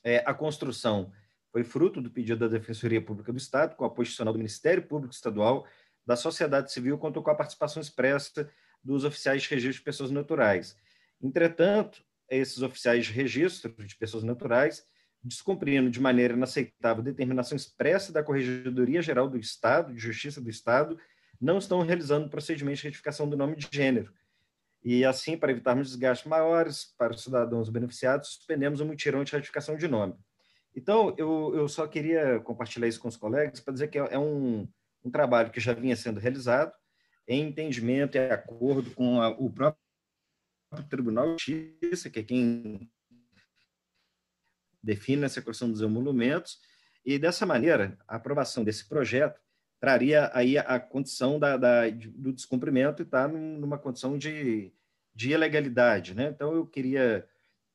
É, a construção foi fruto do pedido da Defensoria Pública do Estado, com apoio posicional do Ministério Público Estadual, da sociedade civil, contou com a participação expressa dos oficiais de registro de pessoas naturais. Entretanto, esses oficiais de registro de pessoas naturais descumprindo de maneira inaceitável determinação expressa da Corregedoria Geral do Estado, de Justiça do Estado, não estão realizando procedimentos de retificação do nome de gênero. E assim, para evitarmos desgastes maiores para os cidadãos beneficiados, suspendemos o mutirão de retificação de nome. Então, eu, eu só queria compartilhar isso com os colegas para dizer que é um, um trabalho que já vinha sendo realizado, em entendimento e acordo com a, o próprio Tribunal de Justiça, que é quem define essa a questão dos emolumentos, e dessa maneira, a aprovação desse projeto traria aí a condição da, da do descumprimento e está numa condição de, de ilegalidade. Né? Então, eu queria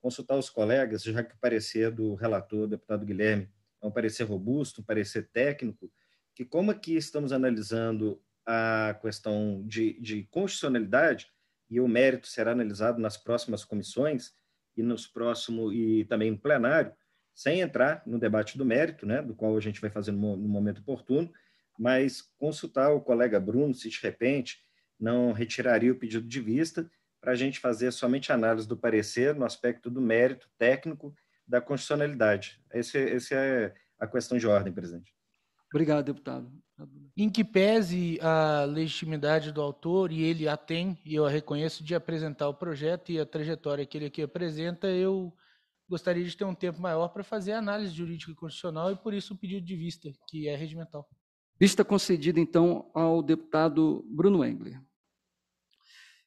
consultar os colegas, já que o parecer do relator, deputado Guilherme, é um parecer robusto, um parecer técnico, que como aqui estamos analisando a questão de, de constitucionalidade, e o mérito será analisado nas próximas comissões e nos próximo e também no plenário, sem entrar no debate do mérito, né, do qual a gente vai fazer no, momento oportuno, mas consultar o colega Bruno se de repente não retiraria o pedido de vista para a gente fazer somente análise do parecer no aspecto do mérito técnico da constitucionalidade. Essa esse é a questão de ordem, presidente. Obrigado, deputado. Em que pese a legitimidade do autor, e ele a tem, e eu a reconheço, de apresentar o projeto e a trajetória que ele aqui apresenta, eu gostaria de ter um tempo maior para fazer análise jurídica e constitucional e por isso o pedido de vista, que é regimental. Vista concedida, então, ao deputado Bruno Engler.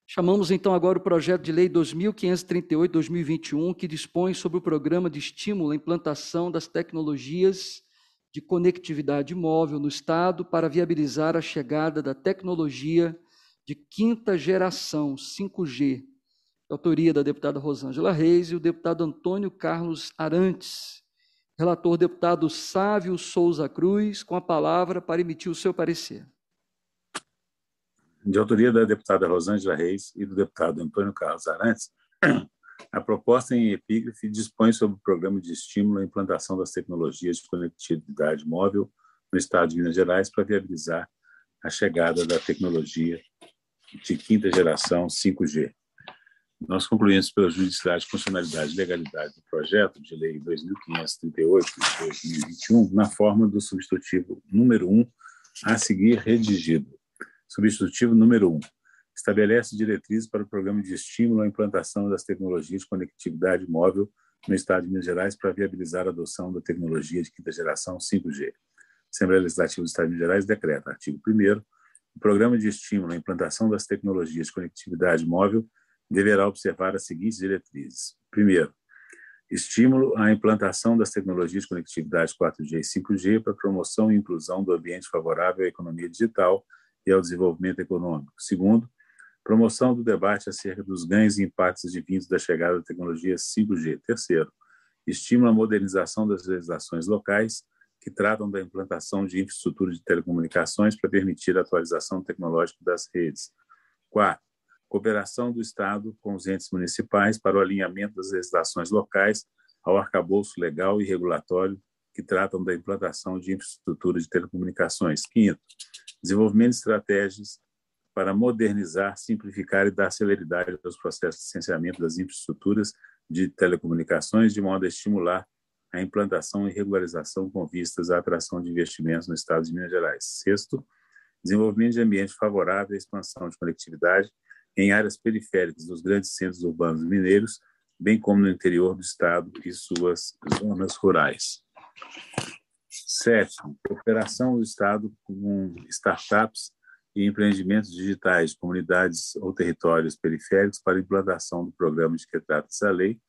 Chamamos então agora o projeto de lei 2538-2021, que dispõe sobre o programa de estímulo à implantação das tecnologias de conectividade móvel no Estado para viabilizar a chegada da tecnologia de quinta geração 5G autoria da deputada Rosângela Reis e o deputado Antônio Carlos Arantes. Relator deputado Sávio Souza Cruz, com a palavra para emitir o seu parecer. De autoria da deputada Rosângela Reis e do deputado Antônio Carlos Arantes, <clears throat> a proposta em epígrafe dispõe sobre o programa de estímulo à implantação das tecnologias de conectividade móvel no estado de Minas Gerais para viabilizar a chegada da tecnologia de quinta geração 5G nós concluímos pela juridicidade, funcionalidade e legalidade do projeto de lei 2538 de 2021 na forma do substitutivo número 1 a seguir redigido. Substitutivo número 1 estabelece diretrizes para o programa de estímulo à implantação das tecnologias de conectividade móvel no estado de Minas Gerais para viabilizar a adoção da tecnologia de quinta geração 5G. A Assembleia Legislativa do Estado de Minas Gerais decreta, artigo 1 o programa de estímulo à implantação das tecnologias de conectividade móvel deverá observar as seguintes diretrizes. Primeiro, estímulo à implantação das tecnologias de conectividade 4G e 5G para promoção e inclusão do ambiente favorável à economia digital e ao desenvolvimento econômico. Segundo, promoção do debate acerca dos ganhos e impactos advindos da chegada da tecnologia 5G. Terceiro, estímulo à modernização das legislações locais que tratam da implantação de infraestrutura de telecomunicações para permitir a atualização tecnológica das redes. Quarto, cooperação do Estado com os entes municipais para o alinhamento das legislações locais ao arcabouço legal e regulatório que tratam da implantação de infraestrutura de telecomunicações. Quinto, desenvolvimento de estratégias para modernizar, simplificar e dar celeridade aos processos de licenciamento das infraestruturas de telecomunicações, de modo a estimular a implantação e regularização com vistas à atração de investimentos no Estado de Minas Gerais. Sexto, desenvolvimento de ambiente favorável à expansão de conectividade em áreas periféricas dos grandes centros urbanos mineiros, bem como no interior do Estado e suas zonas rurais. Sétimo, cooperação do Estado com startups e empreendimentos digitais de comunidades ou territórios periféricos para implantação do programa de que trata essa lei.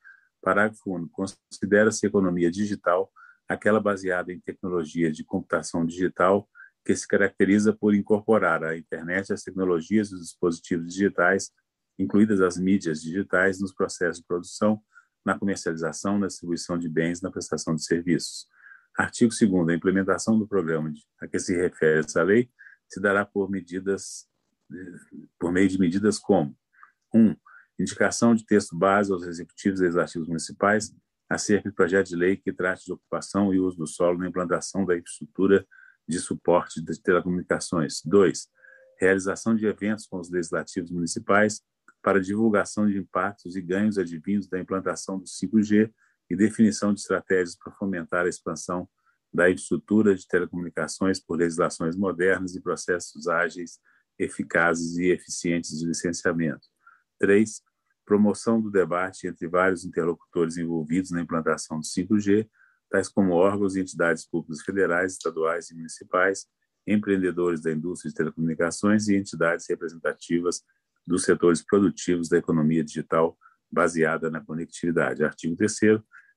Parágrafo único. Considera-se economia digital aquela baseada em tecnologia de computação digital, que se caracteriza por incorporar à internet as tecnologias e os dispositivos digitais, incluídas as mídias digitais, nos processos de produção, na comercialização, na distribuição de bens, na prestação de serviços. Artigo 2 A implementação do programa a que se refere essa lei se dará por medidas por meio de medidas como: 1. Um, indicação de texto base aos executivos e legislativos municipais acerca de projeto de lei que trate de ocupação e uso do solo na implantação da infraestrutura de suporte de telecomunicações. Dois, realização de eventos com os legislativos municipais para divulgação de impactos e ganhos advindos da implantação do 5G e definição de estratégias para fomentar a expansão da infraestrutura de telecomunicações por legislações modernas e processos ágeis, eficazes e eficientes de licenciamento. Três, promoção do debate entre vários interlocutores envolvidos na implantação do 5G tais como órgãos e entidades públicas federais, estaduais e municipais, empreendedores da indústria de telecomunicações e entidades representativas dos setores produtivos da economia digital baseada na conectividade. Artigo 3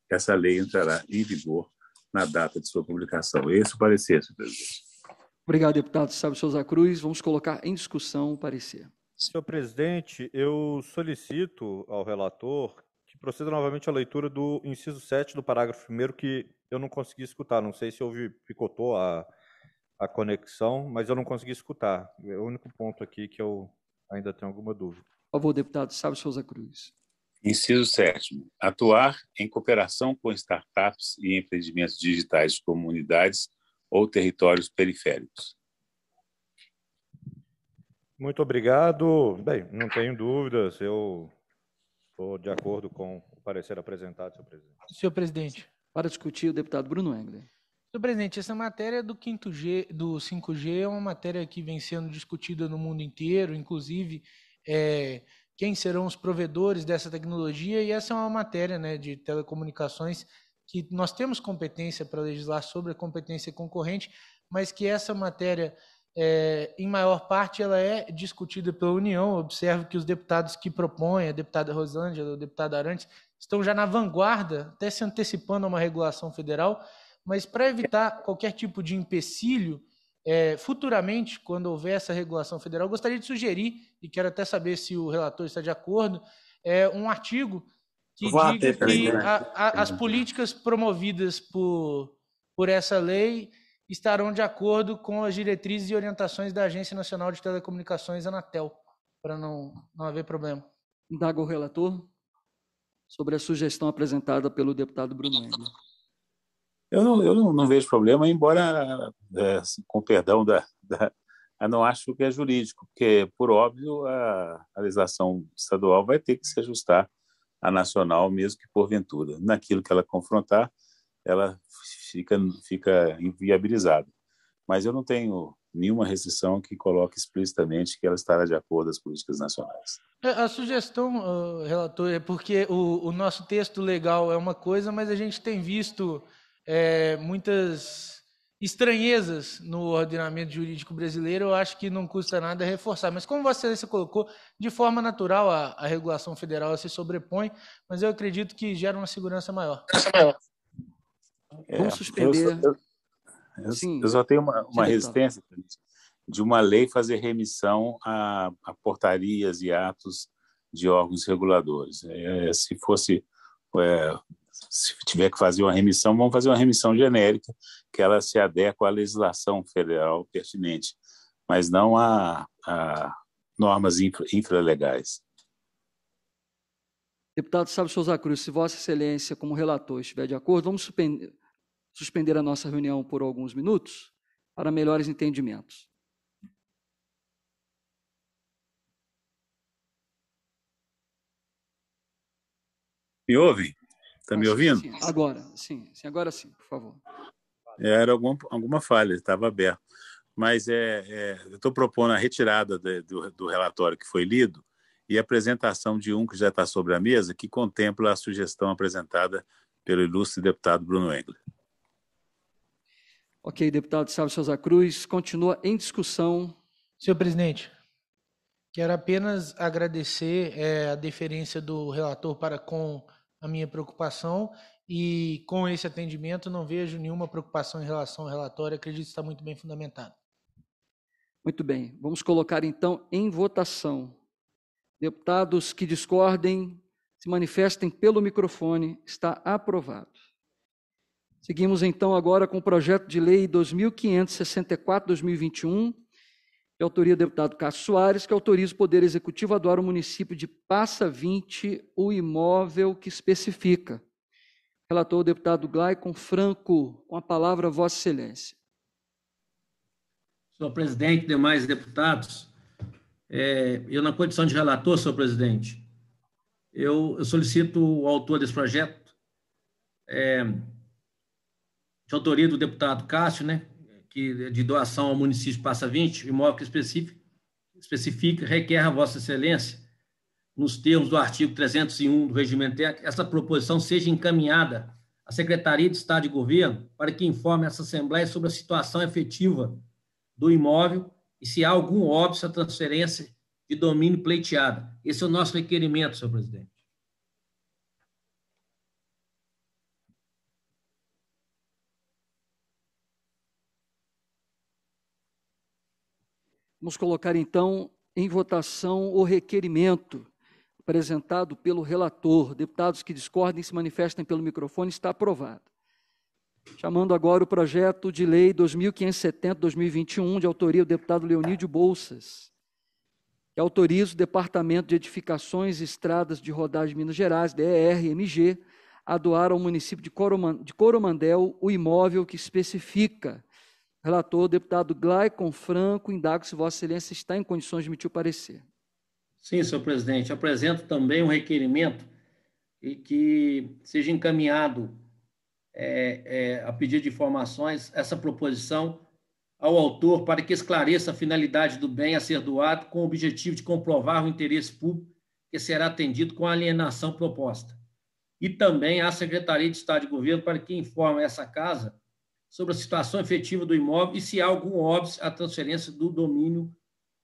essa lei entrará em vigor na data de sua publicação. Esse é o parecer, senhor presidente. Obrigado, deputado Sábio Souza Cruz. Vamos colocar em discussão o parecer. Senhor presidente, eu solicito ao relator proceda novamente à leitura do inciso 7 do parágrafo 1 que eu não consegui escutar. Não sei se houve, picotou a, a conexão, mas eu não consegui escutar. É o único ponto aqui que eu ainda tenho alguma dúvida. Por favor, deputado Sábio Souza Cruz. Inciso 7. Atuar em cooperação com startups e empreendimentos digitais de comunidades ou territórios periféricos. Muito obrigado. Bem, não tenho dúvidas. Eu Estou de acordo com o parecer apresentado, senhor presidente. Senhor presidente. Para discutir, o deputado Bruno Engler. Senhor presidente, essa matéria do 5G, do 5G é uma matéria que vem sendo discutida no mundo inteiro, inclusive é, quem serão os provedores dessa tecnologia, e essa é uma matéria né, de telecomunicações que nós temos competência para legislar sobre a competência concorrente, mas que essa matéria é, em maior parte, ela é discutida pela União. Eu observo que os deputados que propõem, a deputada Rosângela, o deputado Arantes, estão já na vanguarda, até se antecipando a uma regulação federal, mas para evitar qualquer tipo de empecilho, é, futuramente, quando houver essa regulação federal, gostaria de sugerir, e quero até saber se o relator está de acordo, é, um artigo que diga que né? a, a, as políticas promovidas por, por essa lei estarão de acordo com as diretrizes e orientações da Agência Nacional de Telecomunicações, Anatel, para não, não haver problema. Indaga o relator sobre a sugestão apresentada pelo deputado Bruno Engel. Eu não, eu não, vejo problema, embora, é, assim, com perdão da, da, eu não acho que é jurídico, porque, por óbvio, a, a legislação estadual vai ter que se ajustar à nacional, mesmo que porventura. Naquilo que ela confrontar, ela fica, fica inviabilizado. Mas eu não tenho nenhuma restrição que coloque explicitamente que ela estará de acordo às políticas nacionais. É, a sugestão, relator, é porque o, o nosso texto legal é uma coisa, mas a gente tem visto é, muitas estranhezas no ordenamento jurídico brasileiro. Eu acho que não custa nada reforçar. Mas como Vossa Excelência colocou, de forma natural a, a regulação federal se sobrepõe, mas eu acredito que gera uma segurança maior. Segurança maior. É, Vamos suspender. Eu, eu, Sim, eu só tenho uma, uma resistência de uma lei fazer remissão a, a, portarias e atos de órgãos reguladores. É, se fosse é, se tiver que fazer uma remissão, vamos fazer uma remissão genérica, que ela se adequa à legislação federal pertinente, mas não a, a normas infralegais. Deputado Sábio Souza Cruz, se Vossa Excelência, como relator, estiver de acordo, vamos suspender suspender a nossa reunião por alguns minutos para melhores entendimentos. Me ouve? Está me ouvindo? Sim, agora, sim, sim, agora sim, por favor. É, era alguma, alguma falha, estava aberto. Mas é, é eu estou propondo a retirada de, do, do relatório que foi lido e a apresentação de um que já está sobre a mesa, que contempla a sugestão apresentada pelo ilustre deputado Bruno Engler. Ok, deputado Sábio Souza Cruz, continua em discussão. Senhor presidente, quero apenas agradecer é, a deferência do relator para com a minha preocupação e com esse atendimento não vejo nenhuma preocupação em relação ao relatório, acredito que está muito bem fundamentado. Muito bem, vamos colocar então em votação. Deputados que discordem, se manifestem pelo microfone, está aprovado. Seguimos então agora com o projeto de lei 2564-2021, de autoria do deputado Cássio Soares, que autoriza o Poder Executivo a doar ao município de Passa 20 o imóvel que especifica. Relator o deputado Glaicon Franco, com a palavra, Vossa Excelência. Senhor presidente, demais deputados, é, eu, na condição de relator, senhor presidente, eu, eu solicito o autor desse projeto. É, de autoria do deputado Cássio, né, que é de doação ao município passa 20, imóvel que especifica, especifica requer a Vossa Excelência, nos termos do artigo 301 do regimento técnico, essa proposição seja encaminhada à Secretaria de Estado de Governo para que informe essa Assembleia sobre a situação efetiva do imóvel e se há algum óbvio à transferência de domínio pleiteada. Esse é o nosso requerimento, senhor presidente. Vamos colocar então em votação o requerimento apresentado pelo relator. Deputados que discordem se manifestem pelo microfone. Está aprovado. Chamando agora o projeto de lei 2570-2021, de autoria do deputado Leonídio Bolsas, que autoriza o Departamento de Edificações e Estradas de Rodagem de Minas Gerais, DERMG, a doar ao município de, Coromandel o imóvel que especifica Relator, deputado Glaicon Franco, indago se Vossa Excelência está em condições de emitir o parecer. Sim, senhor presidente. Apresento também um requerimento e que seja encaminhado é, é, a pedido de informações essa proposição ao autor para que esclareça a finalidade do bem a ser doado com o objetivo de comprovar o interesse público que será atendido com a alienação proposta. E também à Secretaria de Estado de Governo para que informe essa casa sobre a situação efetiva do imóvel e se há algum óbvio à transferência do domínio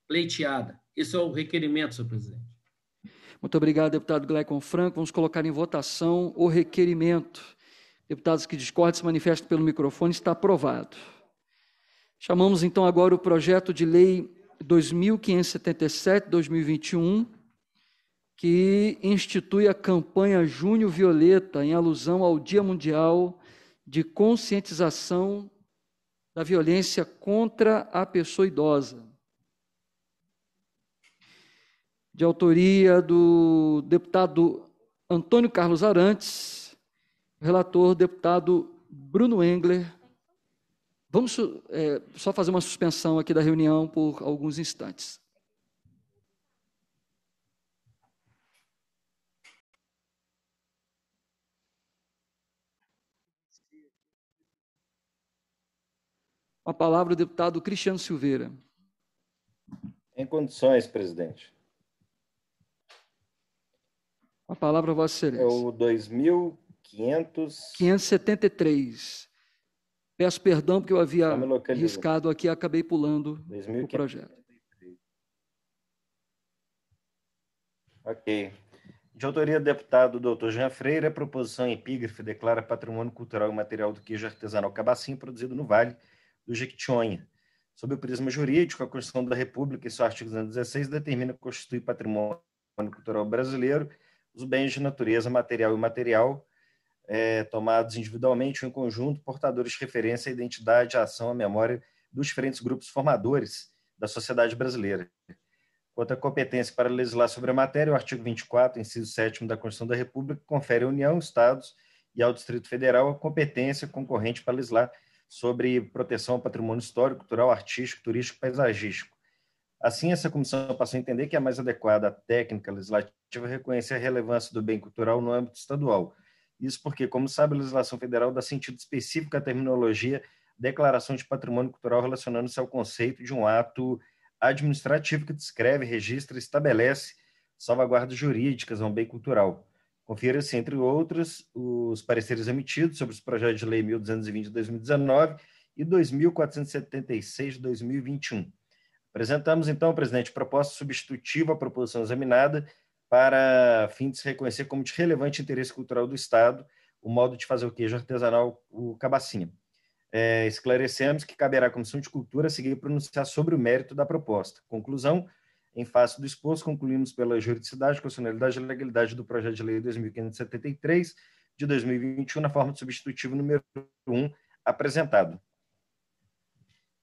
pleiteada. Esse é o requerimento, senhor presidente. Muito obrigado, deputado Gleicon Franco. Vamos colocar em votação o requerimento. Deputados que discordem se manifestem pelo microfone. Está aprovado. Chamamos então agora o projeto de lei 2577-2021, que institui a campanha Junho Violeta em alusão ao Dia Mundial de conscientização da violência contra a pessoa idosa, de autoria do deputado Antônio Carlos Arantes, relator deputado Bruno Engler. Vamos é, só fazer uma suspensão aqui da reunião por alguns instantes. A palavra deputado Cristiano Silveira. Em condições, presidente. A palavra, Vossa Excelência. É o 2500. 573. Peço perdão porque eu havia riscado aqui, e acabei pulando o projeto. Ok. De autoria do deputado Dr. Jean Freire, a proposição epígrafe declara patrimônio cultural e material do queijo artesanal cabacinho produzido no Vale do Jequitinhonha. Sob o prisma jurídico, a Constituição da República, em seu artigo 216, determina que constitui patrimônio cultural brasileiro os bens de natureza material e imaterial é, tomados individualmente ou em conjunto, portadores de referência à identidade, à ação, à memória dos diferentes grupos formadores da sociedade brasileira. Quanto à competência para legislar sobre a matéria, o artigo 24, inciso 7 da Constituição da República, confere à União, Estados e ao Distrito Federal a competência concorrente para legislar sobre proteção ao patrimônio histórico, cultural, artístico, turístico e paisagístico. Assim, essa comissão passou a entender que é mais adequada a técnica legislativa reconhecer a relevância do bem cultural no âmbito estadual. Isso porque, como sabe, a legislação federal dá sentido específico à terminologia declaração de patrimônio cultural relacionando-se ao conceito de um ato administrativo que descreve, registra, estabelece salvaguardas jurídicas a um bem cultural. Confira-se, entre outros, os pareceres emitidos sobre os projetos de lei 1220 de 2019 e 2476 de 2021. Apresentamos, então, presidente, proposta substitutiva à proposição examinada para fim de se reconhecer como de relevante interesse cultural do Estado o modo de fazer o queijo artesanal, o cabacinha. É, esclarecemos que caberá à Comissão de Cultura seguir pronunciar sobre o mérito da proposta. Conclusão, em face do exposto, concluímos pela juridicidade, constitucionalidade e legalidade do projeto de lei 2573 de 2021, na forma de substitutivo número 1 apresentado.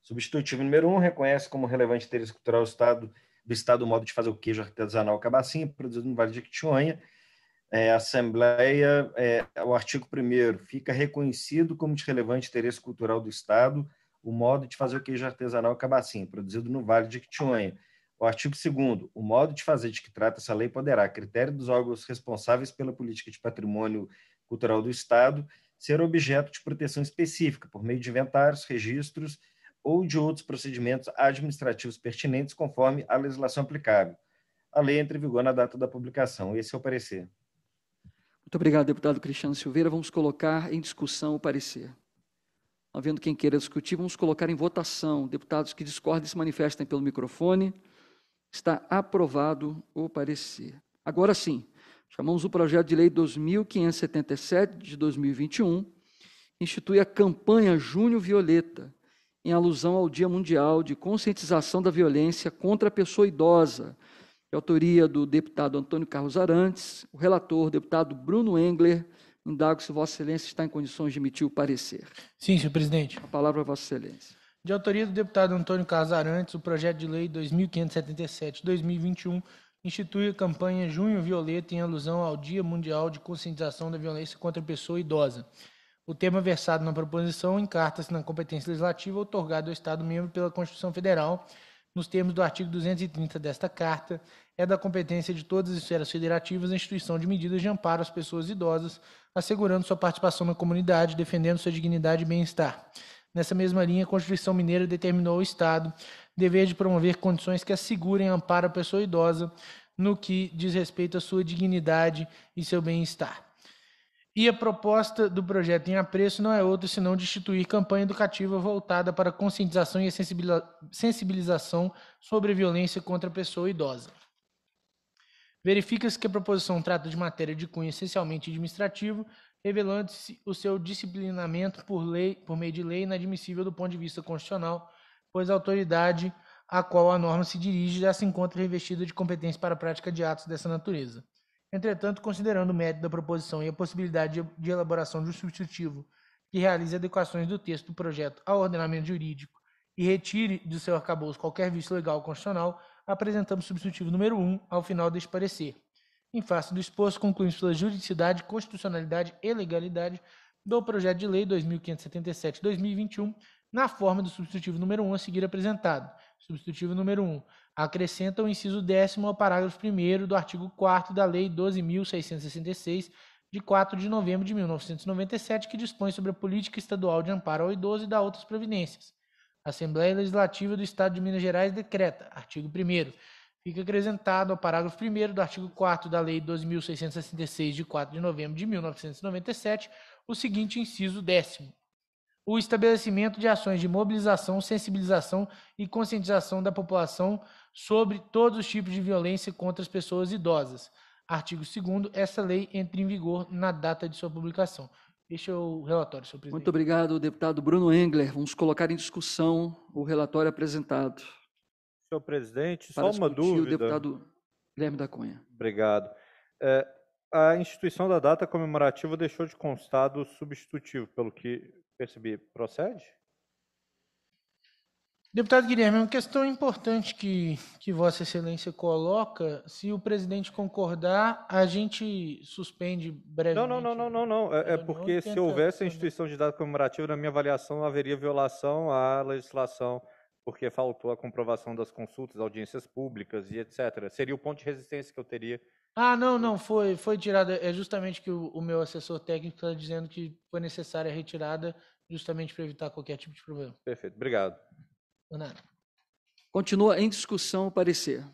Substitutivo número 1 reconhece como relevante interesse cultural do Estado do Estado o modo de fazer o queijo artesanal cabacinha, produzido no Vale de Quitionha. É, Assembleia, é, o artigo 1 fica reconhecido como de relevante interesse cultural do Estado o modo de fazer o queijo artesanal cabacinha, produzido no Vale de Quitionha o artigo 2 o modo de fazer de que trata essa lei poderá, a critério dos órgãos responsáveis pela política de patrimônio cultural do Estado, ser objeto de proteção específica por meio de inventários, registros ou de outros procedimentos administrativos pertinentes conforme a legislação aplicável. A lei entra em vigor na data da publicação. Esse é o parecer. Muito obrigado, deputado Cristiano Silveira. Vamos colocar em discussão o parecer. Havendo quem queira discutir, vamos colocar em votação. Deputados que discordem se manifestem pelo microfone. Está aprovado o parecer. Agora sim, chamamos o projeto de lei 2577 de 2021, que institui a campanha Junho Violeta, em alusão ao Dia Mundial de Conscientização da Violência contra a Pessoa Idosa, de autoria do deputado Antônio Carlos Arantes, o relator, deputado Bruno Engler, indago se Vossa Excelência está em condições de emitir o parecer. Sim, senhor presidente. A palavra é Vossa Excelência de autoria do deputado Antônio Casarantes, o projeto de lei 2577-2021 institui a campanha Junho Violeta em alusão ao Dia Mundial de Conscientização da Violência contra a Pessoa Idosa. O tema versado na proposição encarta-se na competência legislativa otorgada ao Estado membro pela Constituição Federal, nos termos do artigo 230 desta Carta, é da competência de todas as esferas federativas a instituição de medidas de amparo às pessoas idosas, assegurando sua participação na comunidade, defendendo sua dignidade e bem-estar. Nessa mesma linha, a Constituição Mineira determinou ao Estado dever de promover condições que assegurem amparo à pessoa idosa no que diz respeito à sua dignidade e seu bem-estar. E a proposta do projeto em apreço não é outra senão de instituir campanha educativa voltada para a conscientização e a sensibilização sobre a violência contra a pessoa idosa. Verifica-se que a proposição trata de matéria de cunho essencialmente administrativo, revelando-se o seu disciplinamento por lei, por meio de lei inadmissível do ponto de vista constitucional, pois a autoridade a qual a norma se dirige já se encontra revestida de competência para a prática de atos dessa natureza. Entretanto, considerando o mérito da proposição e a possibilidade de elaboração de um substitutivo que realize adequações do texto do projeto ao ordenamento jurídico e retire do seu arcabouço qualquer vício legal constitucional, apresentamos substitutivo número 1 um ao final deste parecer. Em face do exposto, concluímos pela juridicidade, constitucionalidade e legalidade do projeto de lei 2577-2021, na forma do substitutivo número 1 a seguir apresentado. Substitutivo número 1. Acrescenta o inciso décimo ao parágrafo 1 do artigo 4 da Lei 12.666, de 4 de novembro de 1997, que dispõe sobre a política estadual de amparo ao idoso e da outras providências. Assembleia Legislativa do Estado de Minas Gerais decreta, artigo 1 fica acrescentado ao parágrafo 1 do artigo 4 da Lei 2.666, de 4 de novembro de 1997, o seguinte inciso décimo. O estabelecimento de ações de mobilização, sensibilização e conscientização da população sobre todos os tipos de violência contra as pessoas idosas. Artigo 2 essa lei entra em vigor na data de sua publicação. Este é o relatório, senhor presidente. Muito obrigado, deputado Bruno Engler. Vamos colocar em discussão o relatório apresentado. Senhor presidente, só uma dúvida. O deputado Guilherme da Cunha. Obrigado. É, a instituição da data comemorativa deixou de constar do substitutivo, pelo que percebi. Procede? Deputado Guilherme, é uma questão importante que, que Vossa Excelência coloca. Se o presidente concordar, a gente suspende brevemente. Não, não, não, não, não. É, é porque se houvesse a instituição de data comemorativa, na minha avaliação, haveria violação à legislação porque faltou a comprovação das consultas, audiências públicas e etc. Seria o ponto de resistência que eu teria. Ah, não, não, foi, foi tirada. É justamente que o, o meu assessor técnico está dizendo que foi necessária a retirada, justamente para evitar qualquer tipo de problema. Perfeito, obrigado. Continua em discussão o parecer.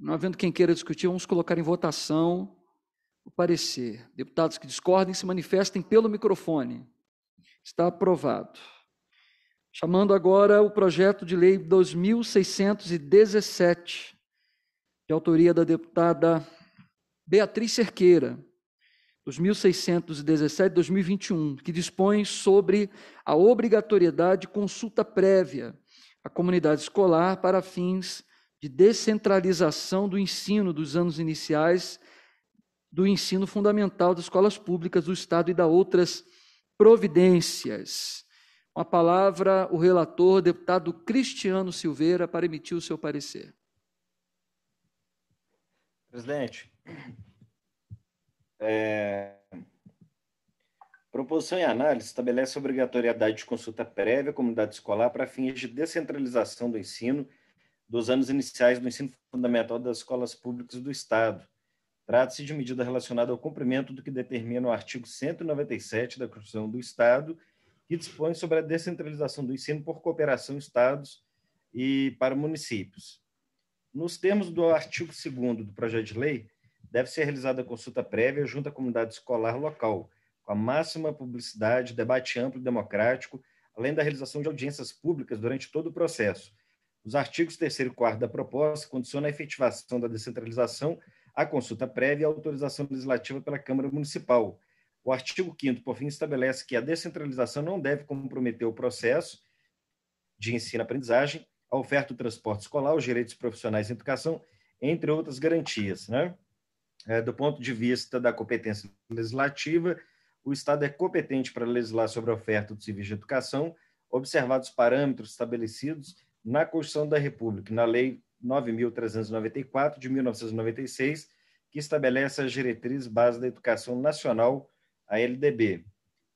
Não havendo quem queira discutir, vamos colocar em votação o parecer. Deputados que discordem se manifestem pelo microfone. Está aprovado chamando agora o projeto de lei 2617, de autoria da deputada Beatriz Cerqueira, 2617-2021, que dispõe sobre a obrigatoriedade de consulta prévia à comunidade escolar para fins de descentralização do ensino dos anos iniciais do ensino fundamental das escolas públicas do Estado e da outras providências a palavra o relator, deputado Cristiano Silveira, para emitir o seu parecer. Presidente, é, Proposição em análise estabelece a obrigatoriedade de consulta prévia à comunidade escolar para fins de descentralização do ensino dos anos iniciais do ensino fundamental das escolas públicas do Estado. Trata-se de medida relacionada ao cumprimento do que determina o artigo 197 da Constituição do Estado que dispõe sobre a descentralização do ensino por cooperação estados e para municípios. Nos termos do artigo 2 do projeto de lei, deve ser realizada consulta prévia junto à comunidade escolar local, com a máxima publicidade, debate amplo e democrático, além da realização de audiências públicas durante todo o processo. Os artigos 3 e 4 da proposta condicionam a efetivação da descentralização à consulta prévia e à autorização legislativa pela Câmara Municipal, o artigo 5 por fim, estabelece que a descentralização não deve comprometer o processo de ensino-aprendizagem, a oferta do transporte escolar, os direitos profissionais em educação, entre outras garantias. Né? É, do ponto de vista da competência legislativa, o Estado é competente para legislar sobre a oferta do serviço de educação, observados os parâmetros estabelecidos na Constituição da República, na Lei 9.394, de 1996, que estabelece as diretrizes básicas da educação nacional a LDB.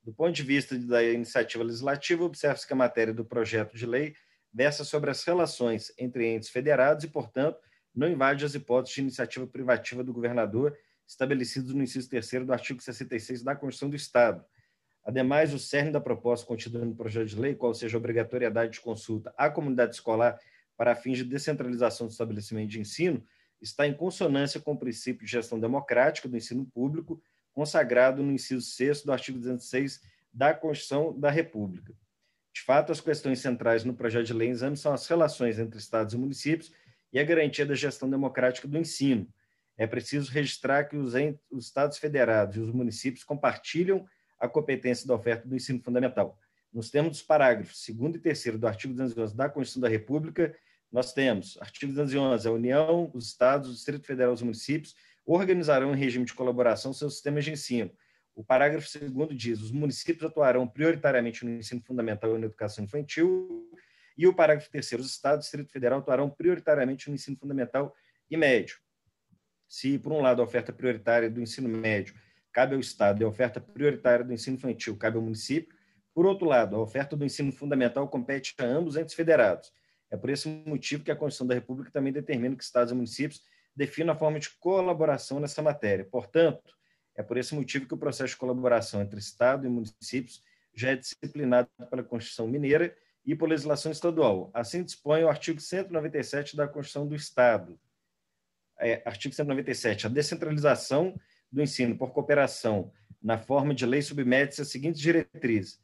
Do ponto de vista da iniciativa legislativa, observa-se que a matéria do projeto de lei versa sobre as relações entre entes federados e, portanto, não invade as hipóteses de iniciativa privativa do governador estabelecidos no inciso 3 do artigo 66 da Constituição do Estado. Ademais, o cerne da proposta contida no projeto de lei, qual seja a obrigatoriedade de consulta à comunidade escolar para fins de descentralização do estabelecimento de ensino, está em consonância com o princípio de gestão democrática do ensino público consagrado no inciso 6 do artigo 206 da Constituição da República. De fato, as questões centrais no projeto de lei em exame são as relações entre estados e municípios e a garantia da gestão democrática do ensino. É preciso registrar que os, os estados federados e os municípios compartilham a competência da oferta do ensino fundamental. Nos termos dos parágrafos 2 e 3 do artigo 211 da Constituição da República, nós temos artigo 211, a União, os estados, o Distrito Federal e os municípios organizarão em regime de colaboração seus sistemas de ensino. O parágrafo segundo diz: os municípios atuarão prioritariamente no ensino fundamental e na educação infantil. E o parágrafo terceiro: os estados e Distrito Federal atuarão prioritariamente no ensino fundamental e médio. Se, por um lado, a oferta prioritária do ensino médio cabe ao Estado e a oferta prioritária do ensino infantil cabe ao município, por outro lado, a oferta do ensino fundamental compete a ambos entes federados. É por esse motivo que a Constituição da República também determina que estados e municípios defino a forma de colaboração nessa matéria. Portanto, é por esse motivo que o processo de colaboração entre Estado e municípios já é disciplinado pela Constituição Mineira e por legislação estadual. Assim dispõe o artigo 197 da Constituição do Estado. É, artigo 197. A descentralização do ensino por cooperação na forma de lei submete-se às seguintes diretrizes.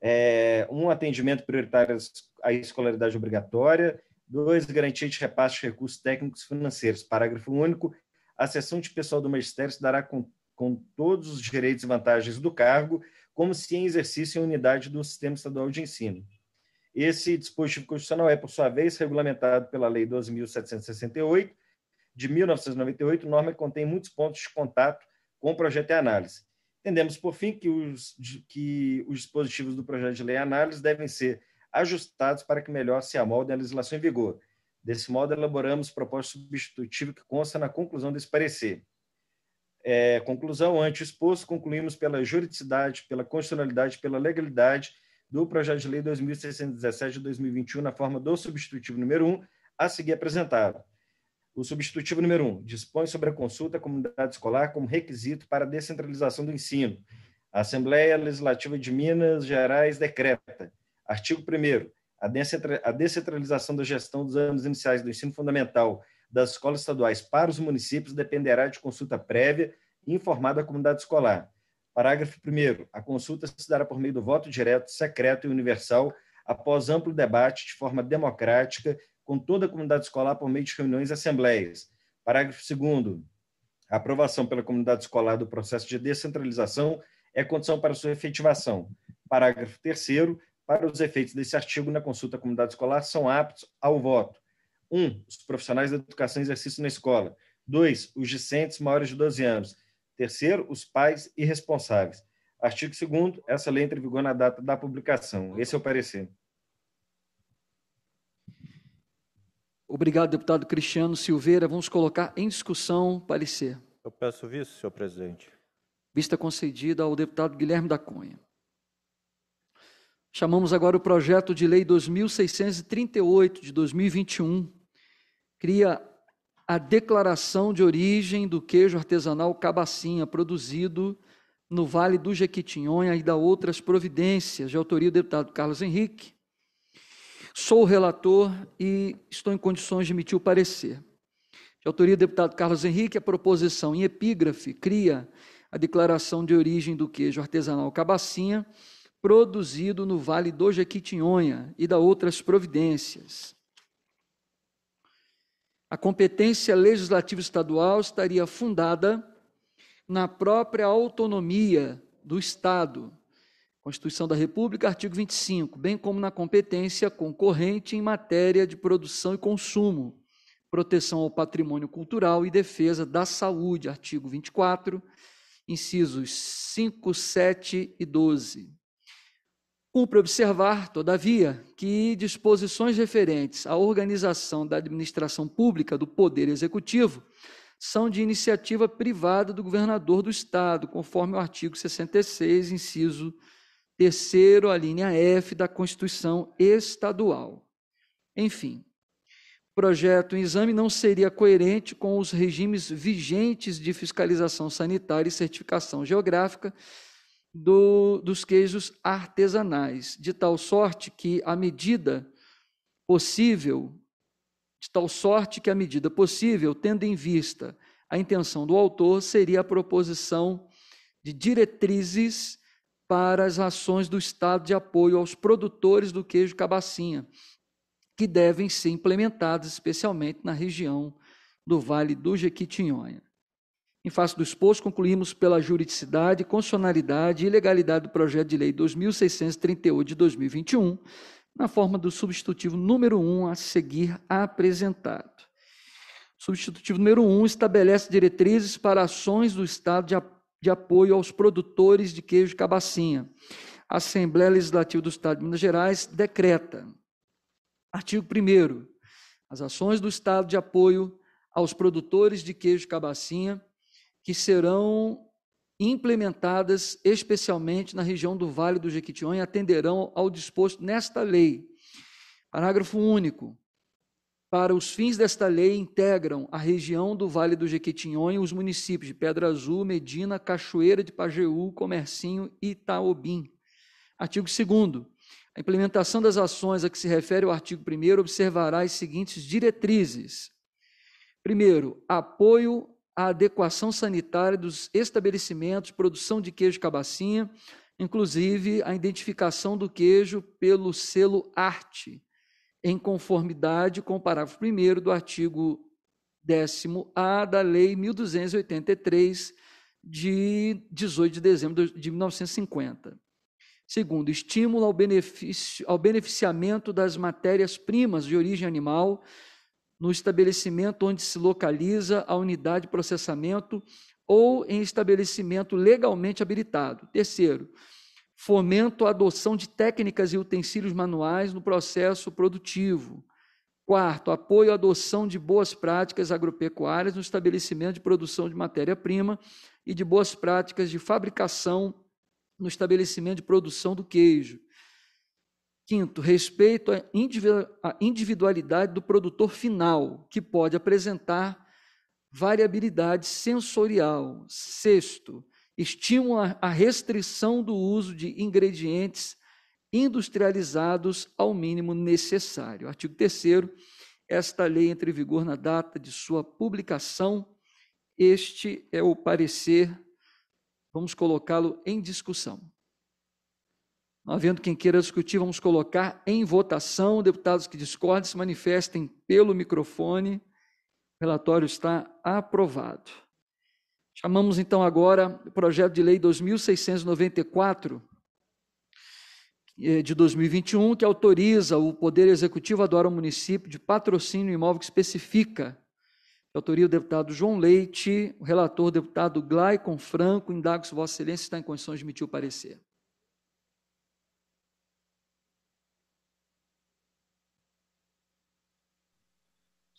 É, um atendimento prioritário à escolaridade obrigatória, 2. Garantia de repasse de recursos técnicos financeiros. Parágrafo único. A sessão de pessoal do magistério se dará com, com todos os direitos e vantagens do cargo, como se em exercício em unidade do Sistema Estadual de Ensino. Esse dispositivo constitucional é, por sua vez, regulamentado pela Lei 12.768, de 1998, norma que contém muitos pontos de contato com o projeto e análise. Entendemos, por fim, que os, que os dispositivos do projeto de lei e análise devem ser ajustados para que melhor se amoldem à legislação em vigor. Desse modo, elaboramos proposta substitutiva que consta na conclusão desse parecer. É, conclusão, ante exposto, concluímos pela juridicidade, pela constitucionalidade, pela legalidade do projeto de lei 2617 de 2021, na forma do substitutivo número 1, a seguir apresentado. O substitutivo número 1 dispõe sobre a consulta à comunidade escolar como requisito para a descentralização do ensino. A Assembleia Legislativa de Minas Gerais decreta Artigo 1 a descentralização da gestão dos anos iniciais do ensino fundamental das escolas estaduais para os municípios dependerá de consulta prévia e informada à comunidade escolar. Parágrafo 1 A consulta se dará por meio do voto direto, secreto e universal, após amplo debate de forma democrática com toda a comunidade escolar por meio de reuniões e assembleias. Parágrafo 2 A aprovação pela comunidade escolar do processo de descentralização é condição para sua efetivação. Parágrafo 3 para os efeitos desse artigo na consulta à comunidade escolar, são aptos ao voto. 1. Um, os profissionais da educação e exercício na escola. 2. Os discentes maiores de 12 anos. Terceiro, os pais e responsáveis. Artigo 2 essa lei entra em vigor na data da publicação. Esse é o parecer. Obrigado, deputado Cristiano Silveira. Vamos colocar em discussão o parecer. Eu peço visto, senhor presidente. Vista concedida ao deputado Guilherme da Cunha. Chamamos agora o projeto de lei 2638 de 2021, cria a declaração de origem do queijo artesanal cabacinha produzido no Vale do Jequitinhonha e da outras providências, de autoria do deputado Carlos Henrique. Sou o relator e estou em condições de emitir o parecer. De autoria do deputado Carlos Henrique, a proposição em epígrafe cria a declaração de origem do queijo artesanal cabacinha produzido no vale do Jequitinhonha e da outras providências. A competência legislativa estadual estaria fundada na própria autonomia do Estado, Constituição da República, artigo 25, bem como na competência concorrente em matéria de produção e consumo, proteção ao patrimônio cultural e defesa da saúde, artigo 24, incisos 5, 7 e 12. Cumpre observar, todavia, que disposições referentes à organização da administração pública do Poder Executivo são de iniciativa privada do governador do Estado, conforme o artigo 66, inciso 3, a linha F da Constituição Estadual. Enfim, o projeto em exame não seria coerente com os regimes vigentes de fiscalização sanitária e certificação geográfica do, dos queijos artesanais, de tal sorte que a medida possível, de tal sorte que a medida possível, tendo em vista a intenção do autor, seria a proposição de diretrizes para as ações do Estado de apoio aos produtores do queijo cabacinha, que devem ser implementadas especialmente na região do Vale do Jequitinhonha. Em face do exposto, concluímos pela juridicidade, constitucionalidade e legalidade do projeto de lei 2638 de 2021, na forma do substitutivo número 1 a seguir apresentado. substitutivo número 1 estabelece diretrizes para ações do Estado de, a, de apoio aos produtores de queijo de cabacinha. A Assembleia Legislativa do Estado de Minas Gerais decreta. Artigo 1 As ações do Estado de apoio aos produtores de queijo de cabacinha que serão implementadas especialmente na região do Vale do Jequitinhonha atenderão ao disposto nesta lei. Parágrafo único. Para os fins desta lei integram a região do Vale do Jequitinhonha os municípios de Pedra Azul, Medina, Cachoeira de Pajeú, Comercinho e Itaobim. Artigo 2 A implementação das ações a que se refere o artigo 1 observará as seguintes diretrizes. Primeiro, apoio a adequação sanitária dos estabelecimentos, produção de queijo cabacinha, inclusive a identificação do queijo pelo selo arte, em conformidade com o parágrafo 1 do artigo 10A da Lei 1283, de 18 de dezembro de 1950. Segundo, estímulo ao, benefício, ao beneficiamento das matérias-primas de origem animal no estabelecimento onde se localiza a unidade de processamento ou em estabelecimento legalmente habilitado. Terceiro, fomento a adoção de técnicas e utensílios manuais no processo produtivo. Quarto, apoio à adoção de boas práticas agropecuárias no estabelecimento de produção de matéria-prima e de boas práticas de fabricação no estabelecimento de produção do queijo. Quinto, respeito à individualidade do produtor final, que pode apresentar variabilidade sensorial. Sexto, estímulo à restrição do uso de ingredientes industrializados ao mínimo necessário. Artigo 3 esta lei entre em vigor na data de sua publicação. Este é o parecer, vamos colocá-lo em discussão. Não havendo quem queira discutir, vamos colocar em votação. Deputados que discordem, se manifestem pelo microfone. O relatório está aprovado. Chamamos então agora o projeto de lei 2694 eh, de 2021, que autoriza o Poder Executivo a doar ao município de patrocínio imóvel que especifica. autoria o deputado João Leite, o relator o deputado Glaicon Franco, indago se Vossa Excelência está em condições de emitir o parecer.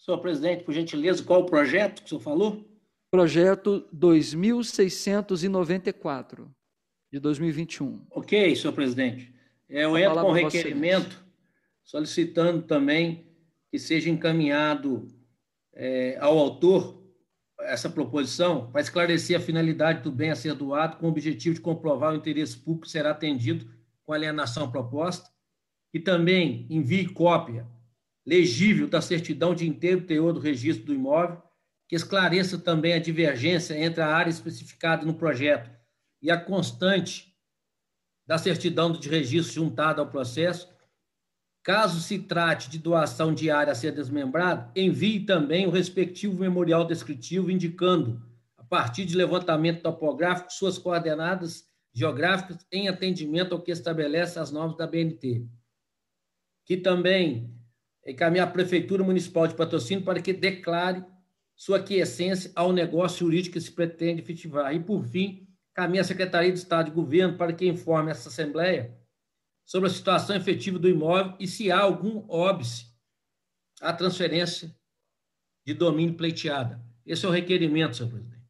Senhor presidente, por gentileza, qual o projeto que o senhor falou? Projeto 2694 de 2021. Ok, senhor presidente. Eu entro com requerimento solicitando também que seja encaminhado é, ao autor essa proposição para esclarecer a finalidade do bem a ser doado com o objetivo de comprovar o interesse público que será atendido com a alienação proposta e também envie cópia legível da certidão de inteiro teor do registro do imóvel, que esclareça também a divergência entre a área especificada no projeto e a constante da certidão de registro juntada ao processo. Caso se trate de doação de área a ser desmembrada, envie também o respectivo memorial descritivo indicando, a partir de levantamento topográfico, suas coordenadas geográficas em atendimento ao que estabelece as normas da BNT. Que também é encaminhar a Prefeitura Municipal de Patrocínio para que declare sua quiescência ao negócio jurídico que se pretende efetivar. E, por fim, caminha a Secretaria de Estado de Governo para que informe essa Assembleia sobre a situação efetiva do imóvel e se há algum óbice à transferência de domínio pleiteada. Esse é o requerimento, senhor presidente.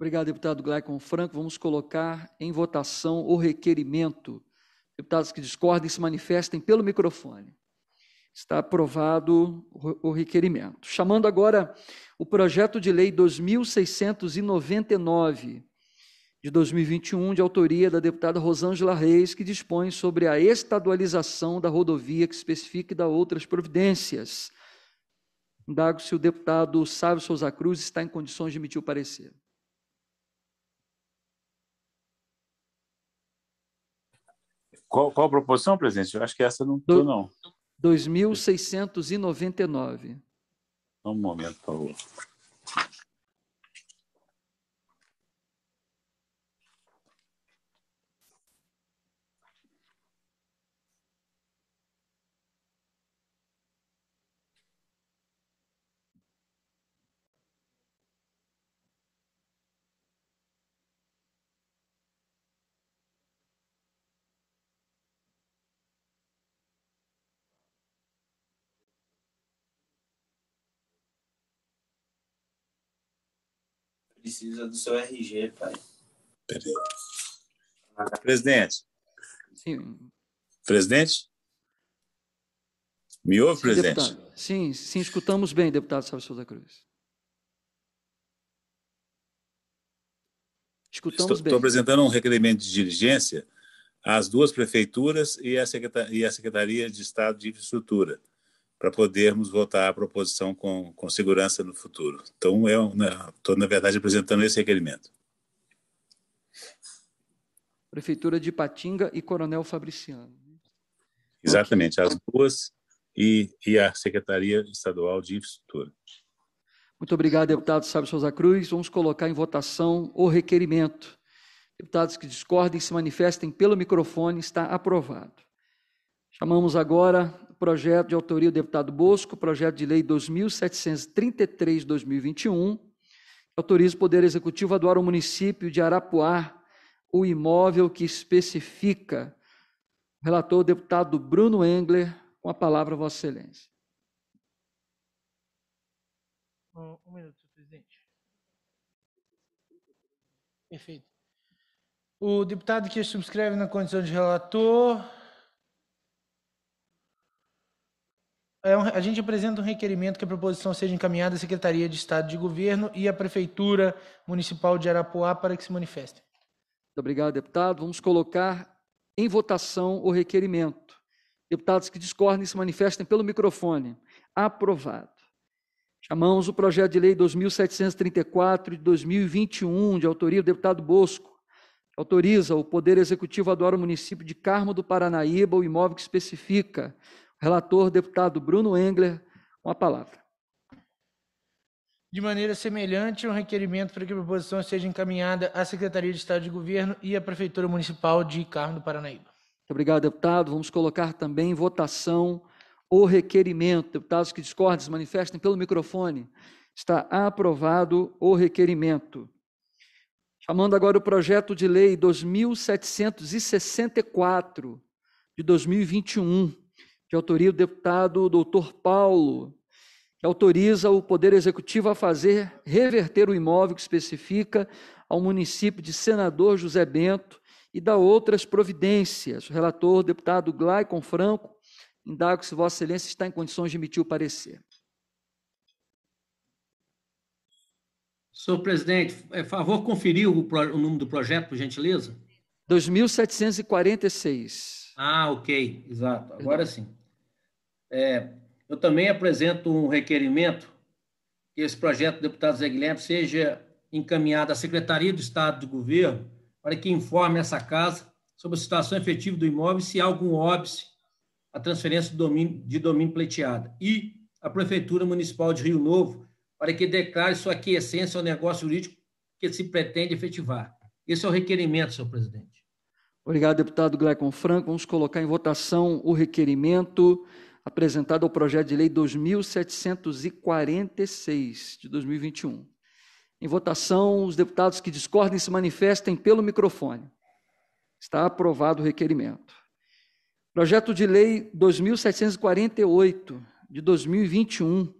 Obrigado, deputado Glaicon Franco. Vamos colocar em votação o requerimento. Deputados que discordem se manifestem pelo microfone. Está aprovado o requerimento. Chamando agora o projeto de lei 2699 de 2021, de autoria da deputada Rosângela Reis, que dispõe sobre a estadualização da rodovia que especifica e dá outras providências. Indago se o deputado Sávio Souza Cruz está em condições de emitir o parecer. Qual, qual a proposição, presidente? Eu acho que essa não estou, não. 2699. Um momento, por favor. precisa do seu RG, pai. Peraí. Presidente. Sim. Presidente? Me ouve, sim, presidente? Deputado. Sim, sim, escutamos bem, deputado Salvador Souza Cruz. Escutamos estou, bem. Estou apresentando um requerimento de diligência às duas prefeituras e à Secretaria de Estado de Infraestrutura para podermos votar a proposição com, com segurança no futuro. Então, estou, né, na verdade, apresentando esse requerimento. Prefeitura de Patinga e Coronel Fabriciano. Exatamente, as duas e, e a Secretaria Estadual de Infraestrutura. Muito obrigado, deputado Sábio Souza Cruz. Vamos colocar em votação o requerimento. Deputados que discordem, se manifestem pelo microfone, está aprovado. Chamamos agora projeto de autoria do deputado Bosco, projeto de lei 2733-2021, autoriza o Poder Executivo a doar ao município de Arapuá o imóvel que especifica. Relator, deputado Bruno Engler, com a palavra, Vossa Excelência. Um, um minuto, presidente. Perfeito. O deputado que subscreve na condição de relator, é um, a gente apresenta um requerimento que a proposição seja encaminhada à Secretaria de Estado de Governo e à Prefeitura Municipal de Arapuá para que se manifestem. Muito obrigado, deputado. Vamos colocar em votação o requerimento. Deputados que discordem se manifestem pelo microfone. Aprovado. Chamamos o projeto de lei 2734 de 2021, de autoria do deputado Bosco, autoriza o Poder Executivo a doar o município de Carmo do Paranaíba o imóvel que especifica Relator, deputado Bruno Engler, com a palavra. De maneira semelhante, um requerimento para que a proposição seja encaminhada à Secretaria de Estado de Governo e à Prefeitura Municipal de Carmo do Paranaíba. Muito obrigado, deputado. Vamos colocar também em votação o requerimento. Deputados que discordem, se manifestem pelo microfone. Está aprovado o requerimento. Chamando agora o projeto de lei 2764 de 2021 autoria do deputado doutor Paulo, que autoriza o Poder Executivo a fazer reverter o imóvel que especifica ao município de Senador José Bento e dá outras providências. O relator, deputado Glaicon Franco, indago se Vossa Excelência está em condições de emitir o parecer. Senhor presidente, é favor conferir o, o número do projeto, por gentileza? 2746. Ah, ok, exato. Agora Perdão. sim. É, eu também apresento um requerimento que esse projeto do deputado Zé Guilherme seja encaminhado à Secretaria do Estado do Governo para que informe essa casa sobre a situação efetiva do imóvel e se há algum óbice à transferência de domínio, de domínio pleiteada. E a Prefeitura Municipal de Rio Novo para que declare sua aquiescência ao negócio jurídico que se pretende efetivar. Esse é o requerimento, senhor presidente. Obrigado, deputado Glecon Franco. Vamos colocar em votação o requerimento apresentado ao projeto de lei 2746 de 2021. Em votação, os deputados que discordem se manifestem pelo microfone. Está aprovado o requerimento. Projeto de lei 2748 de 2021 que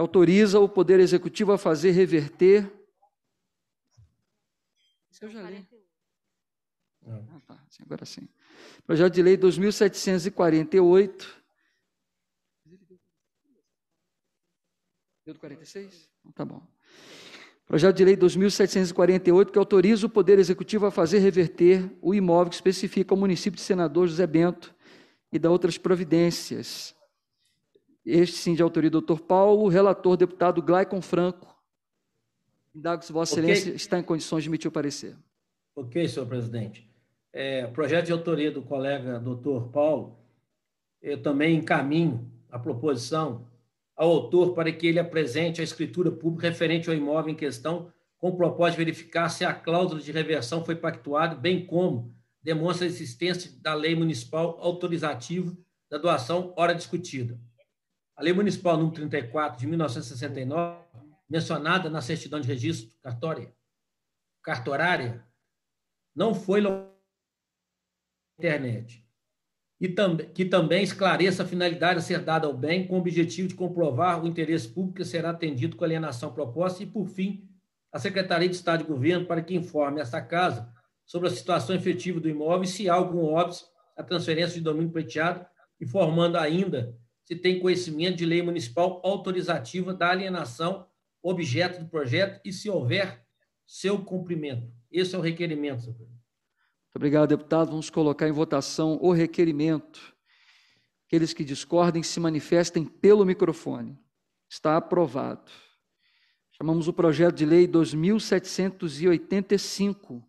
autoriza o Poder Executivo a fazer reverter Isso eu já li. Ah, tá. Agora sim. Projeto de lei 2748 Deu do então 46? tá bom. Projeto de Lei 2748, que autoriza o Poder Executivo a fazer reverter o imóvel que especifica o município de Senador José Bento e da outras providências. Este sim de autoria do Dr. Paulo, relator deputado Glaicon Franco. Indago se Vossa okay. Excelência está em condições de emitir o parecer. Ok, senhor presidente. É, projeto de autoria do colega Dr. Paulo, eu também encaminho a proposição ao autor para que ele apresente a escritura pública referente ao imóvel em questão, com o propósito de verificar se a cláusula de reversão foi pactuada, bem como demonstra a existência da lei municipal autorizativa da doação hora discutida. A lei municipal número 34 de 1969, mencionada na certidão de registro cartória, cartorária, não foi na internet e tam que também esclareça a finalidade a ser dada ao bem, com o objetivo de comprovar o interesse público que será atendido com a alienação proposta, e, por fim, a Secretaria de Estado de Governo para que informe esta Casa sobre a situação efetiva do imóvel e se há algum óbvio a transferência de domínio preteado, informando ainda se tem conhecimento de lei municipal autorizativa da alienação objeto do projeto e se houver seu cumprimento. Esse é o requerimento, senhor presidente. Obrigado, deputado. Vamos colocar em votação o requerimento. Aqueles que discordem se manifestem pelo microfone. Está aprovado. Chamamos o projeto de lei 2785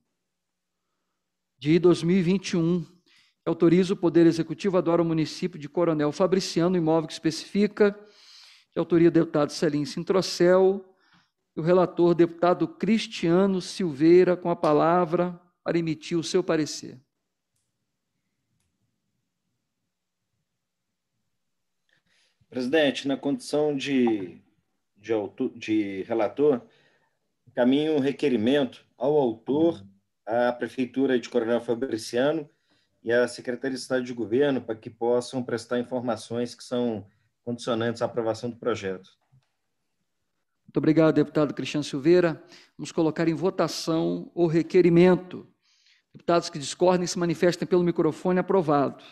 de 2021, que autoriza o Poder Executivo a doar o município de Coronel Fabriciano imóvel que especifica, de autoria do deputado Celim Sintrocel, e o relator deputado Cristiano Silveira com a palavra para emitir o seu parecer. Presidente, na condição de, de, autor, de relator, caminho um requerimento ao autor, à Prefeitura de Coronel Fabriciano e à Secretaria de Estado de Governo para que possam prestar informações que são condicionantes à aprovação do projeto. Muito obrigado, deputado Cristiano Silveira. Vamos colocar em votação o requerimento. Deputados que discordem se manifestem pelo microfone. Aprovado.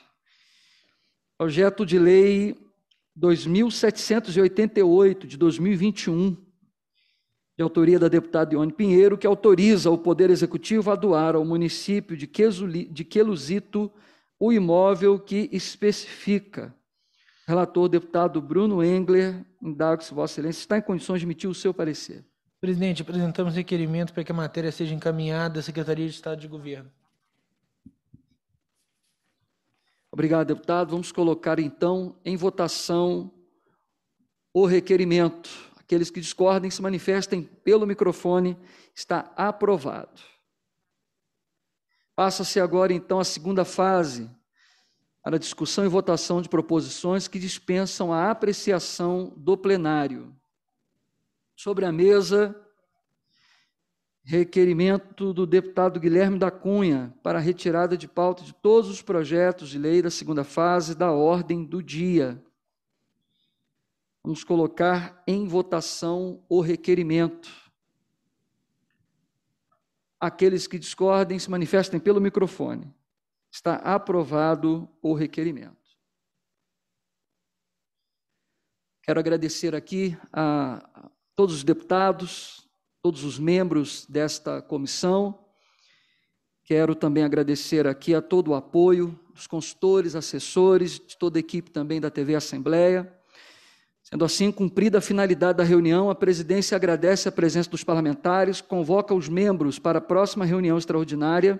Projeto de Lei 2788 de 2021, de autoria da deputada Ione Pinheiro, que autoriza o Poder Executivo a doar ao município de Queluzito o imóvel que especifica Relator, deputado Bruno Engler, indago-se, Vossa Excelência, está em condições de emitir o seu parecer. Presidente, apresentamos requerimento para que a matéria seja encaminhada à Secretaria de Estado de Governo. Obrigado, deputado. Vamos colocar então em votação o requerimento. Aqueles que discordem se manifestem pelo microfone. Está aprovado. Passa-se agora então a segunda fase para discussão e votação de proposições que dispensam a apreciação do plenário. Sobre a mesa, requerimento do deputado Guilherme da Cunha para a retirada de pauta de todos os projetos de lei da segunda fase da ordem do dia. Vamos colocar em votação o requerimento. Aqueles que discordem se manifestem pelo microfone está aprovado o requerimento. Quero agradecer aqui a todos os deputados, todos os membros desta comissão. Quero também agradecer aqui a todo o apoio dos consultores, assessores, de toda a equipe também da TV Assembleia. Sendo assim, cumprida a finalidade da reunião, a presidência agradece a presença dos parlamentares, convoca os membros para a próxima reunião extraordinária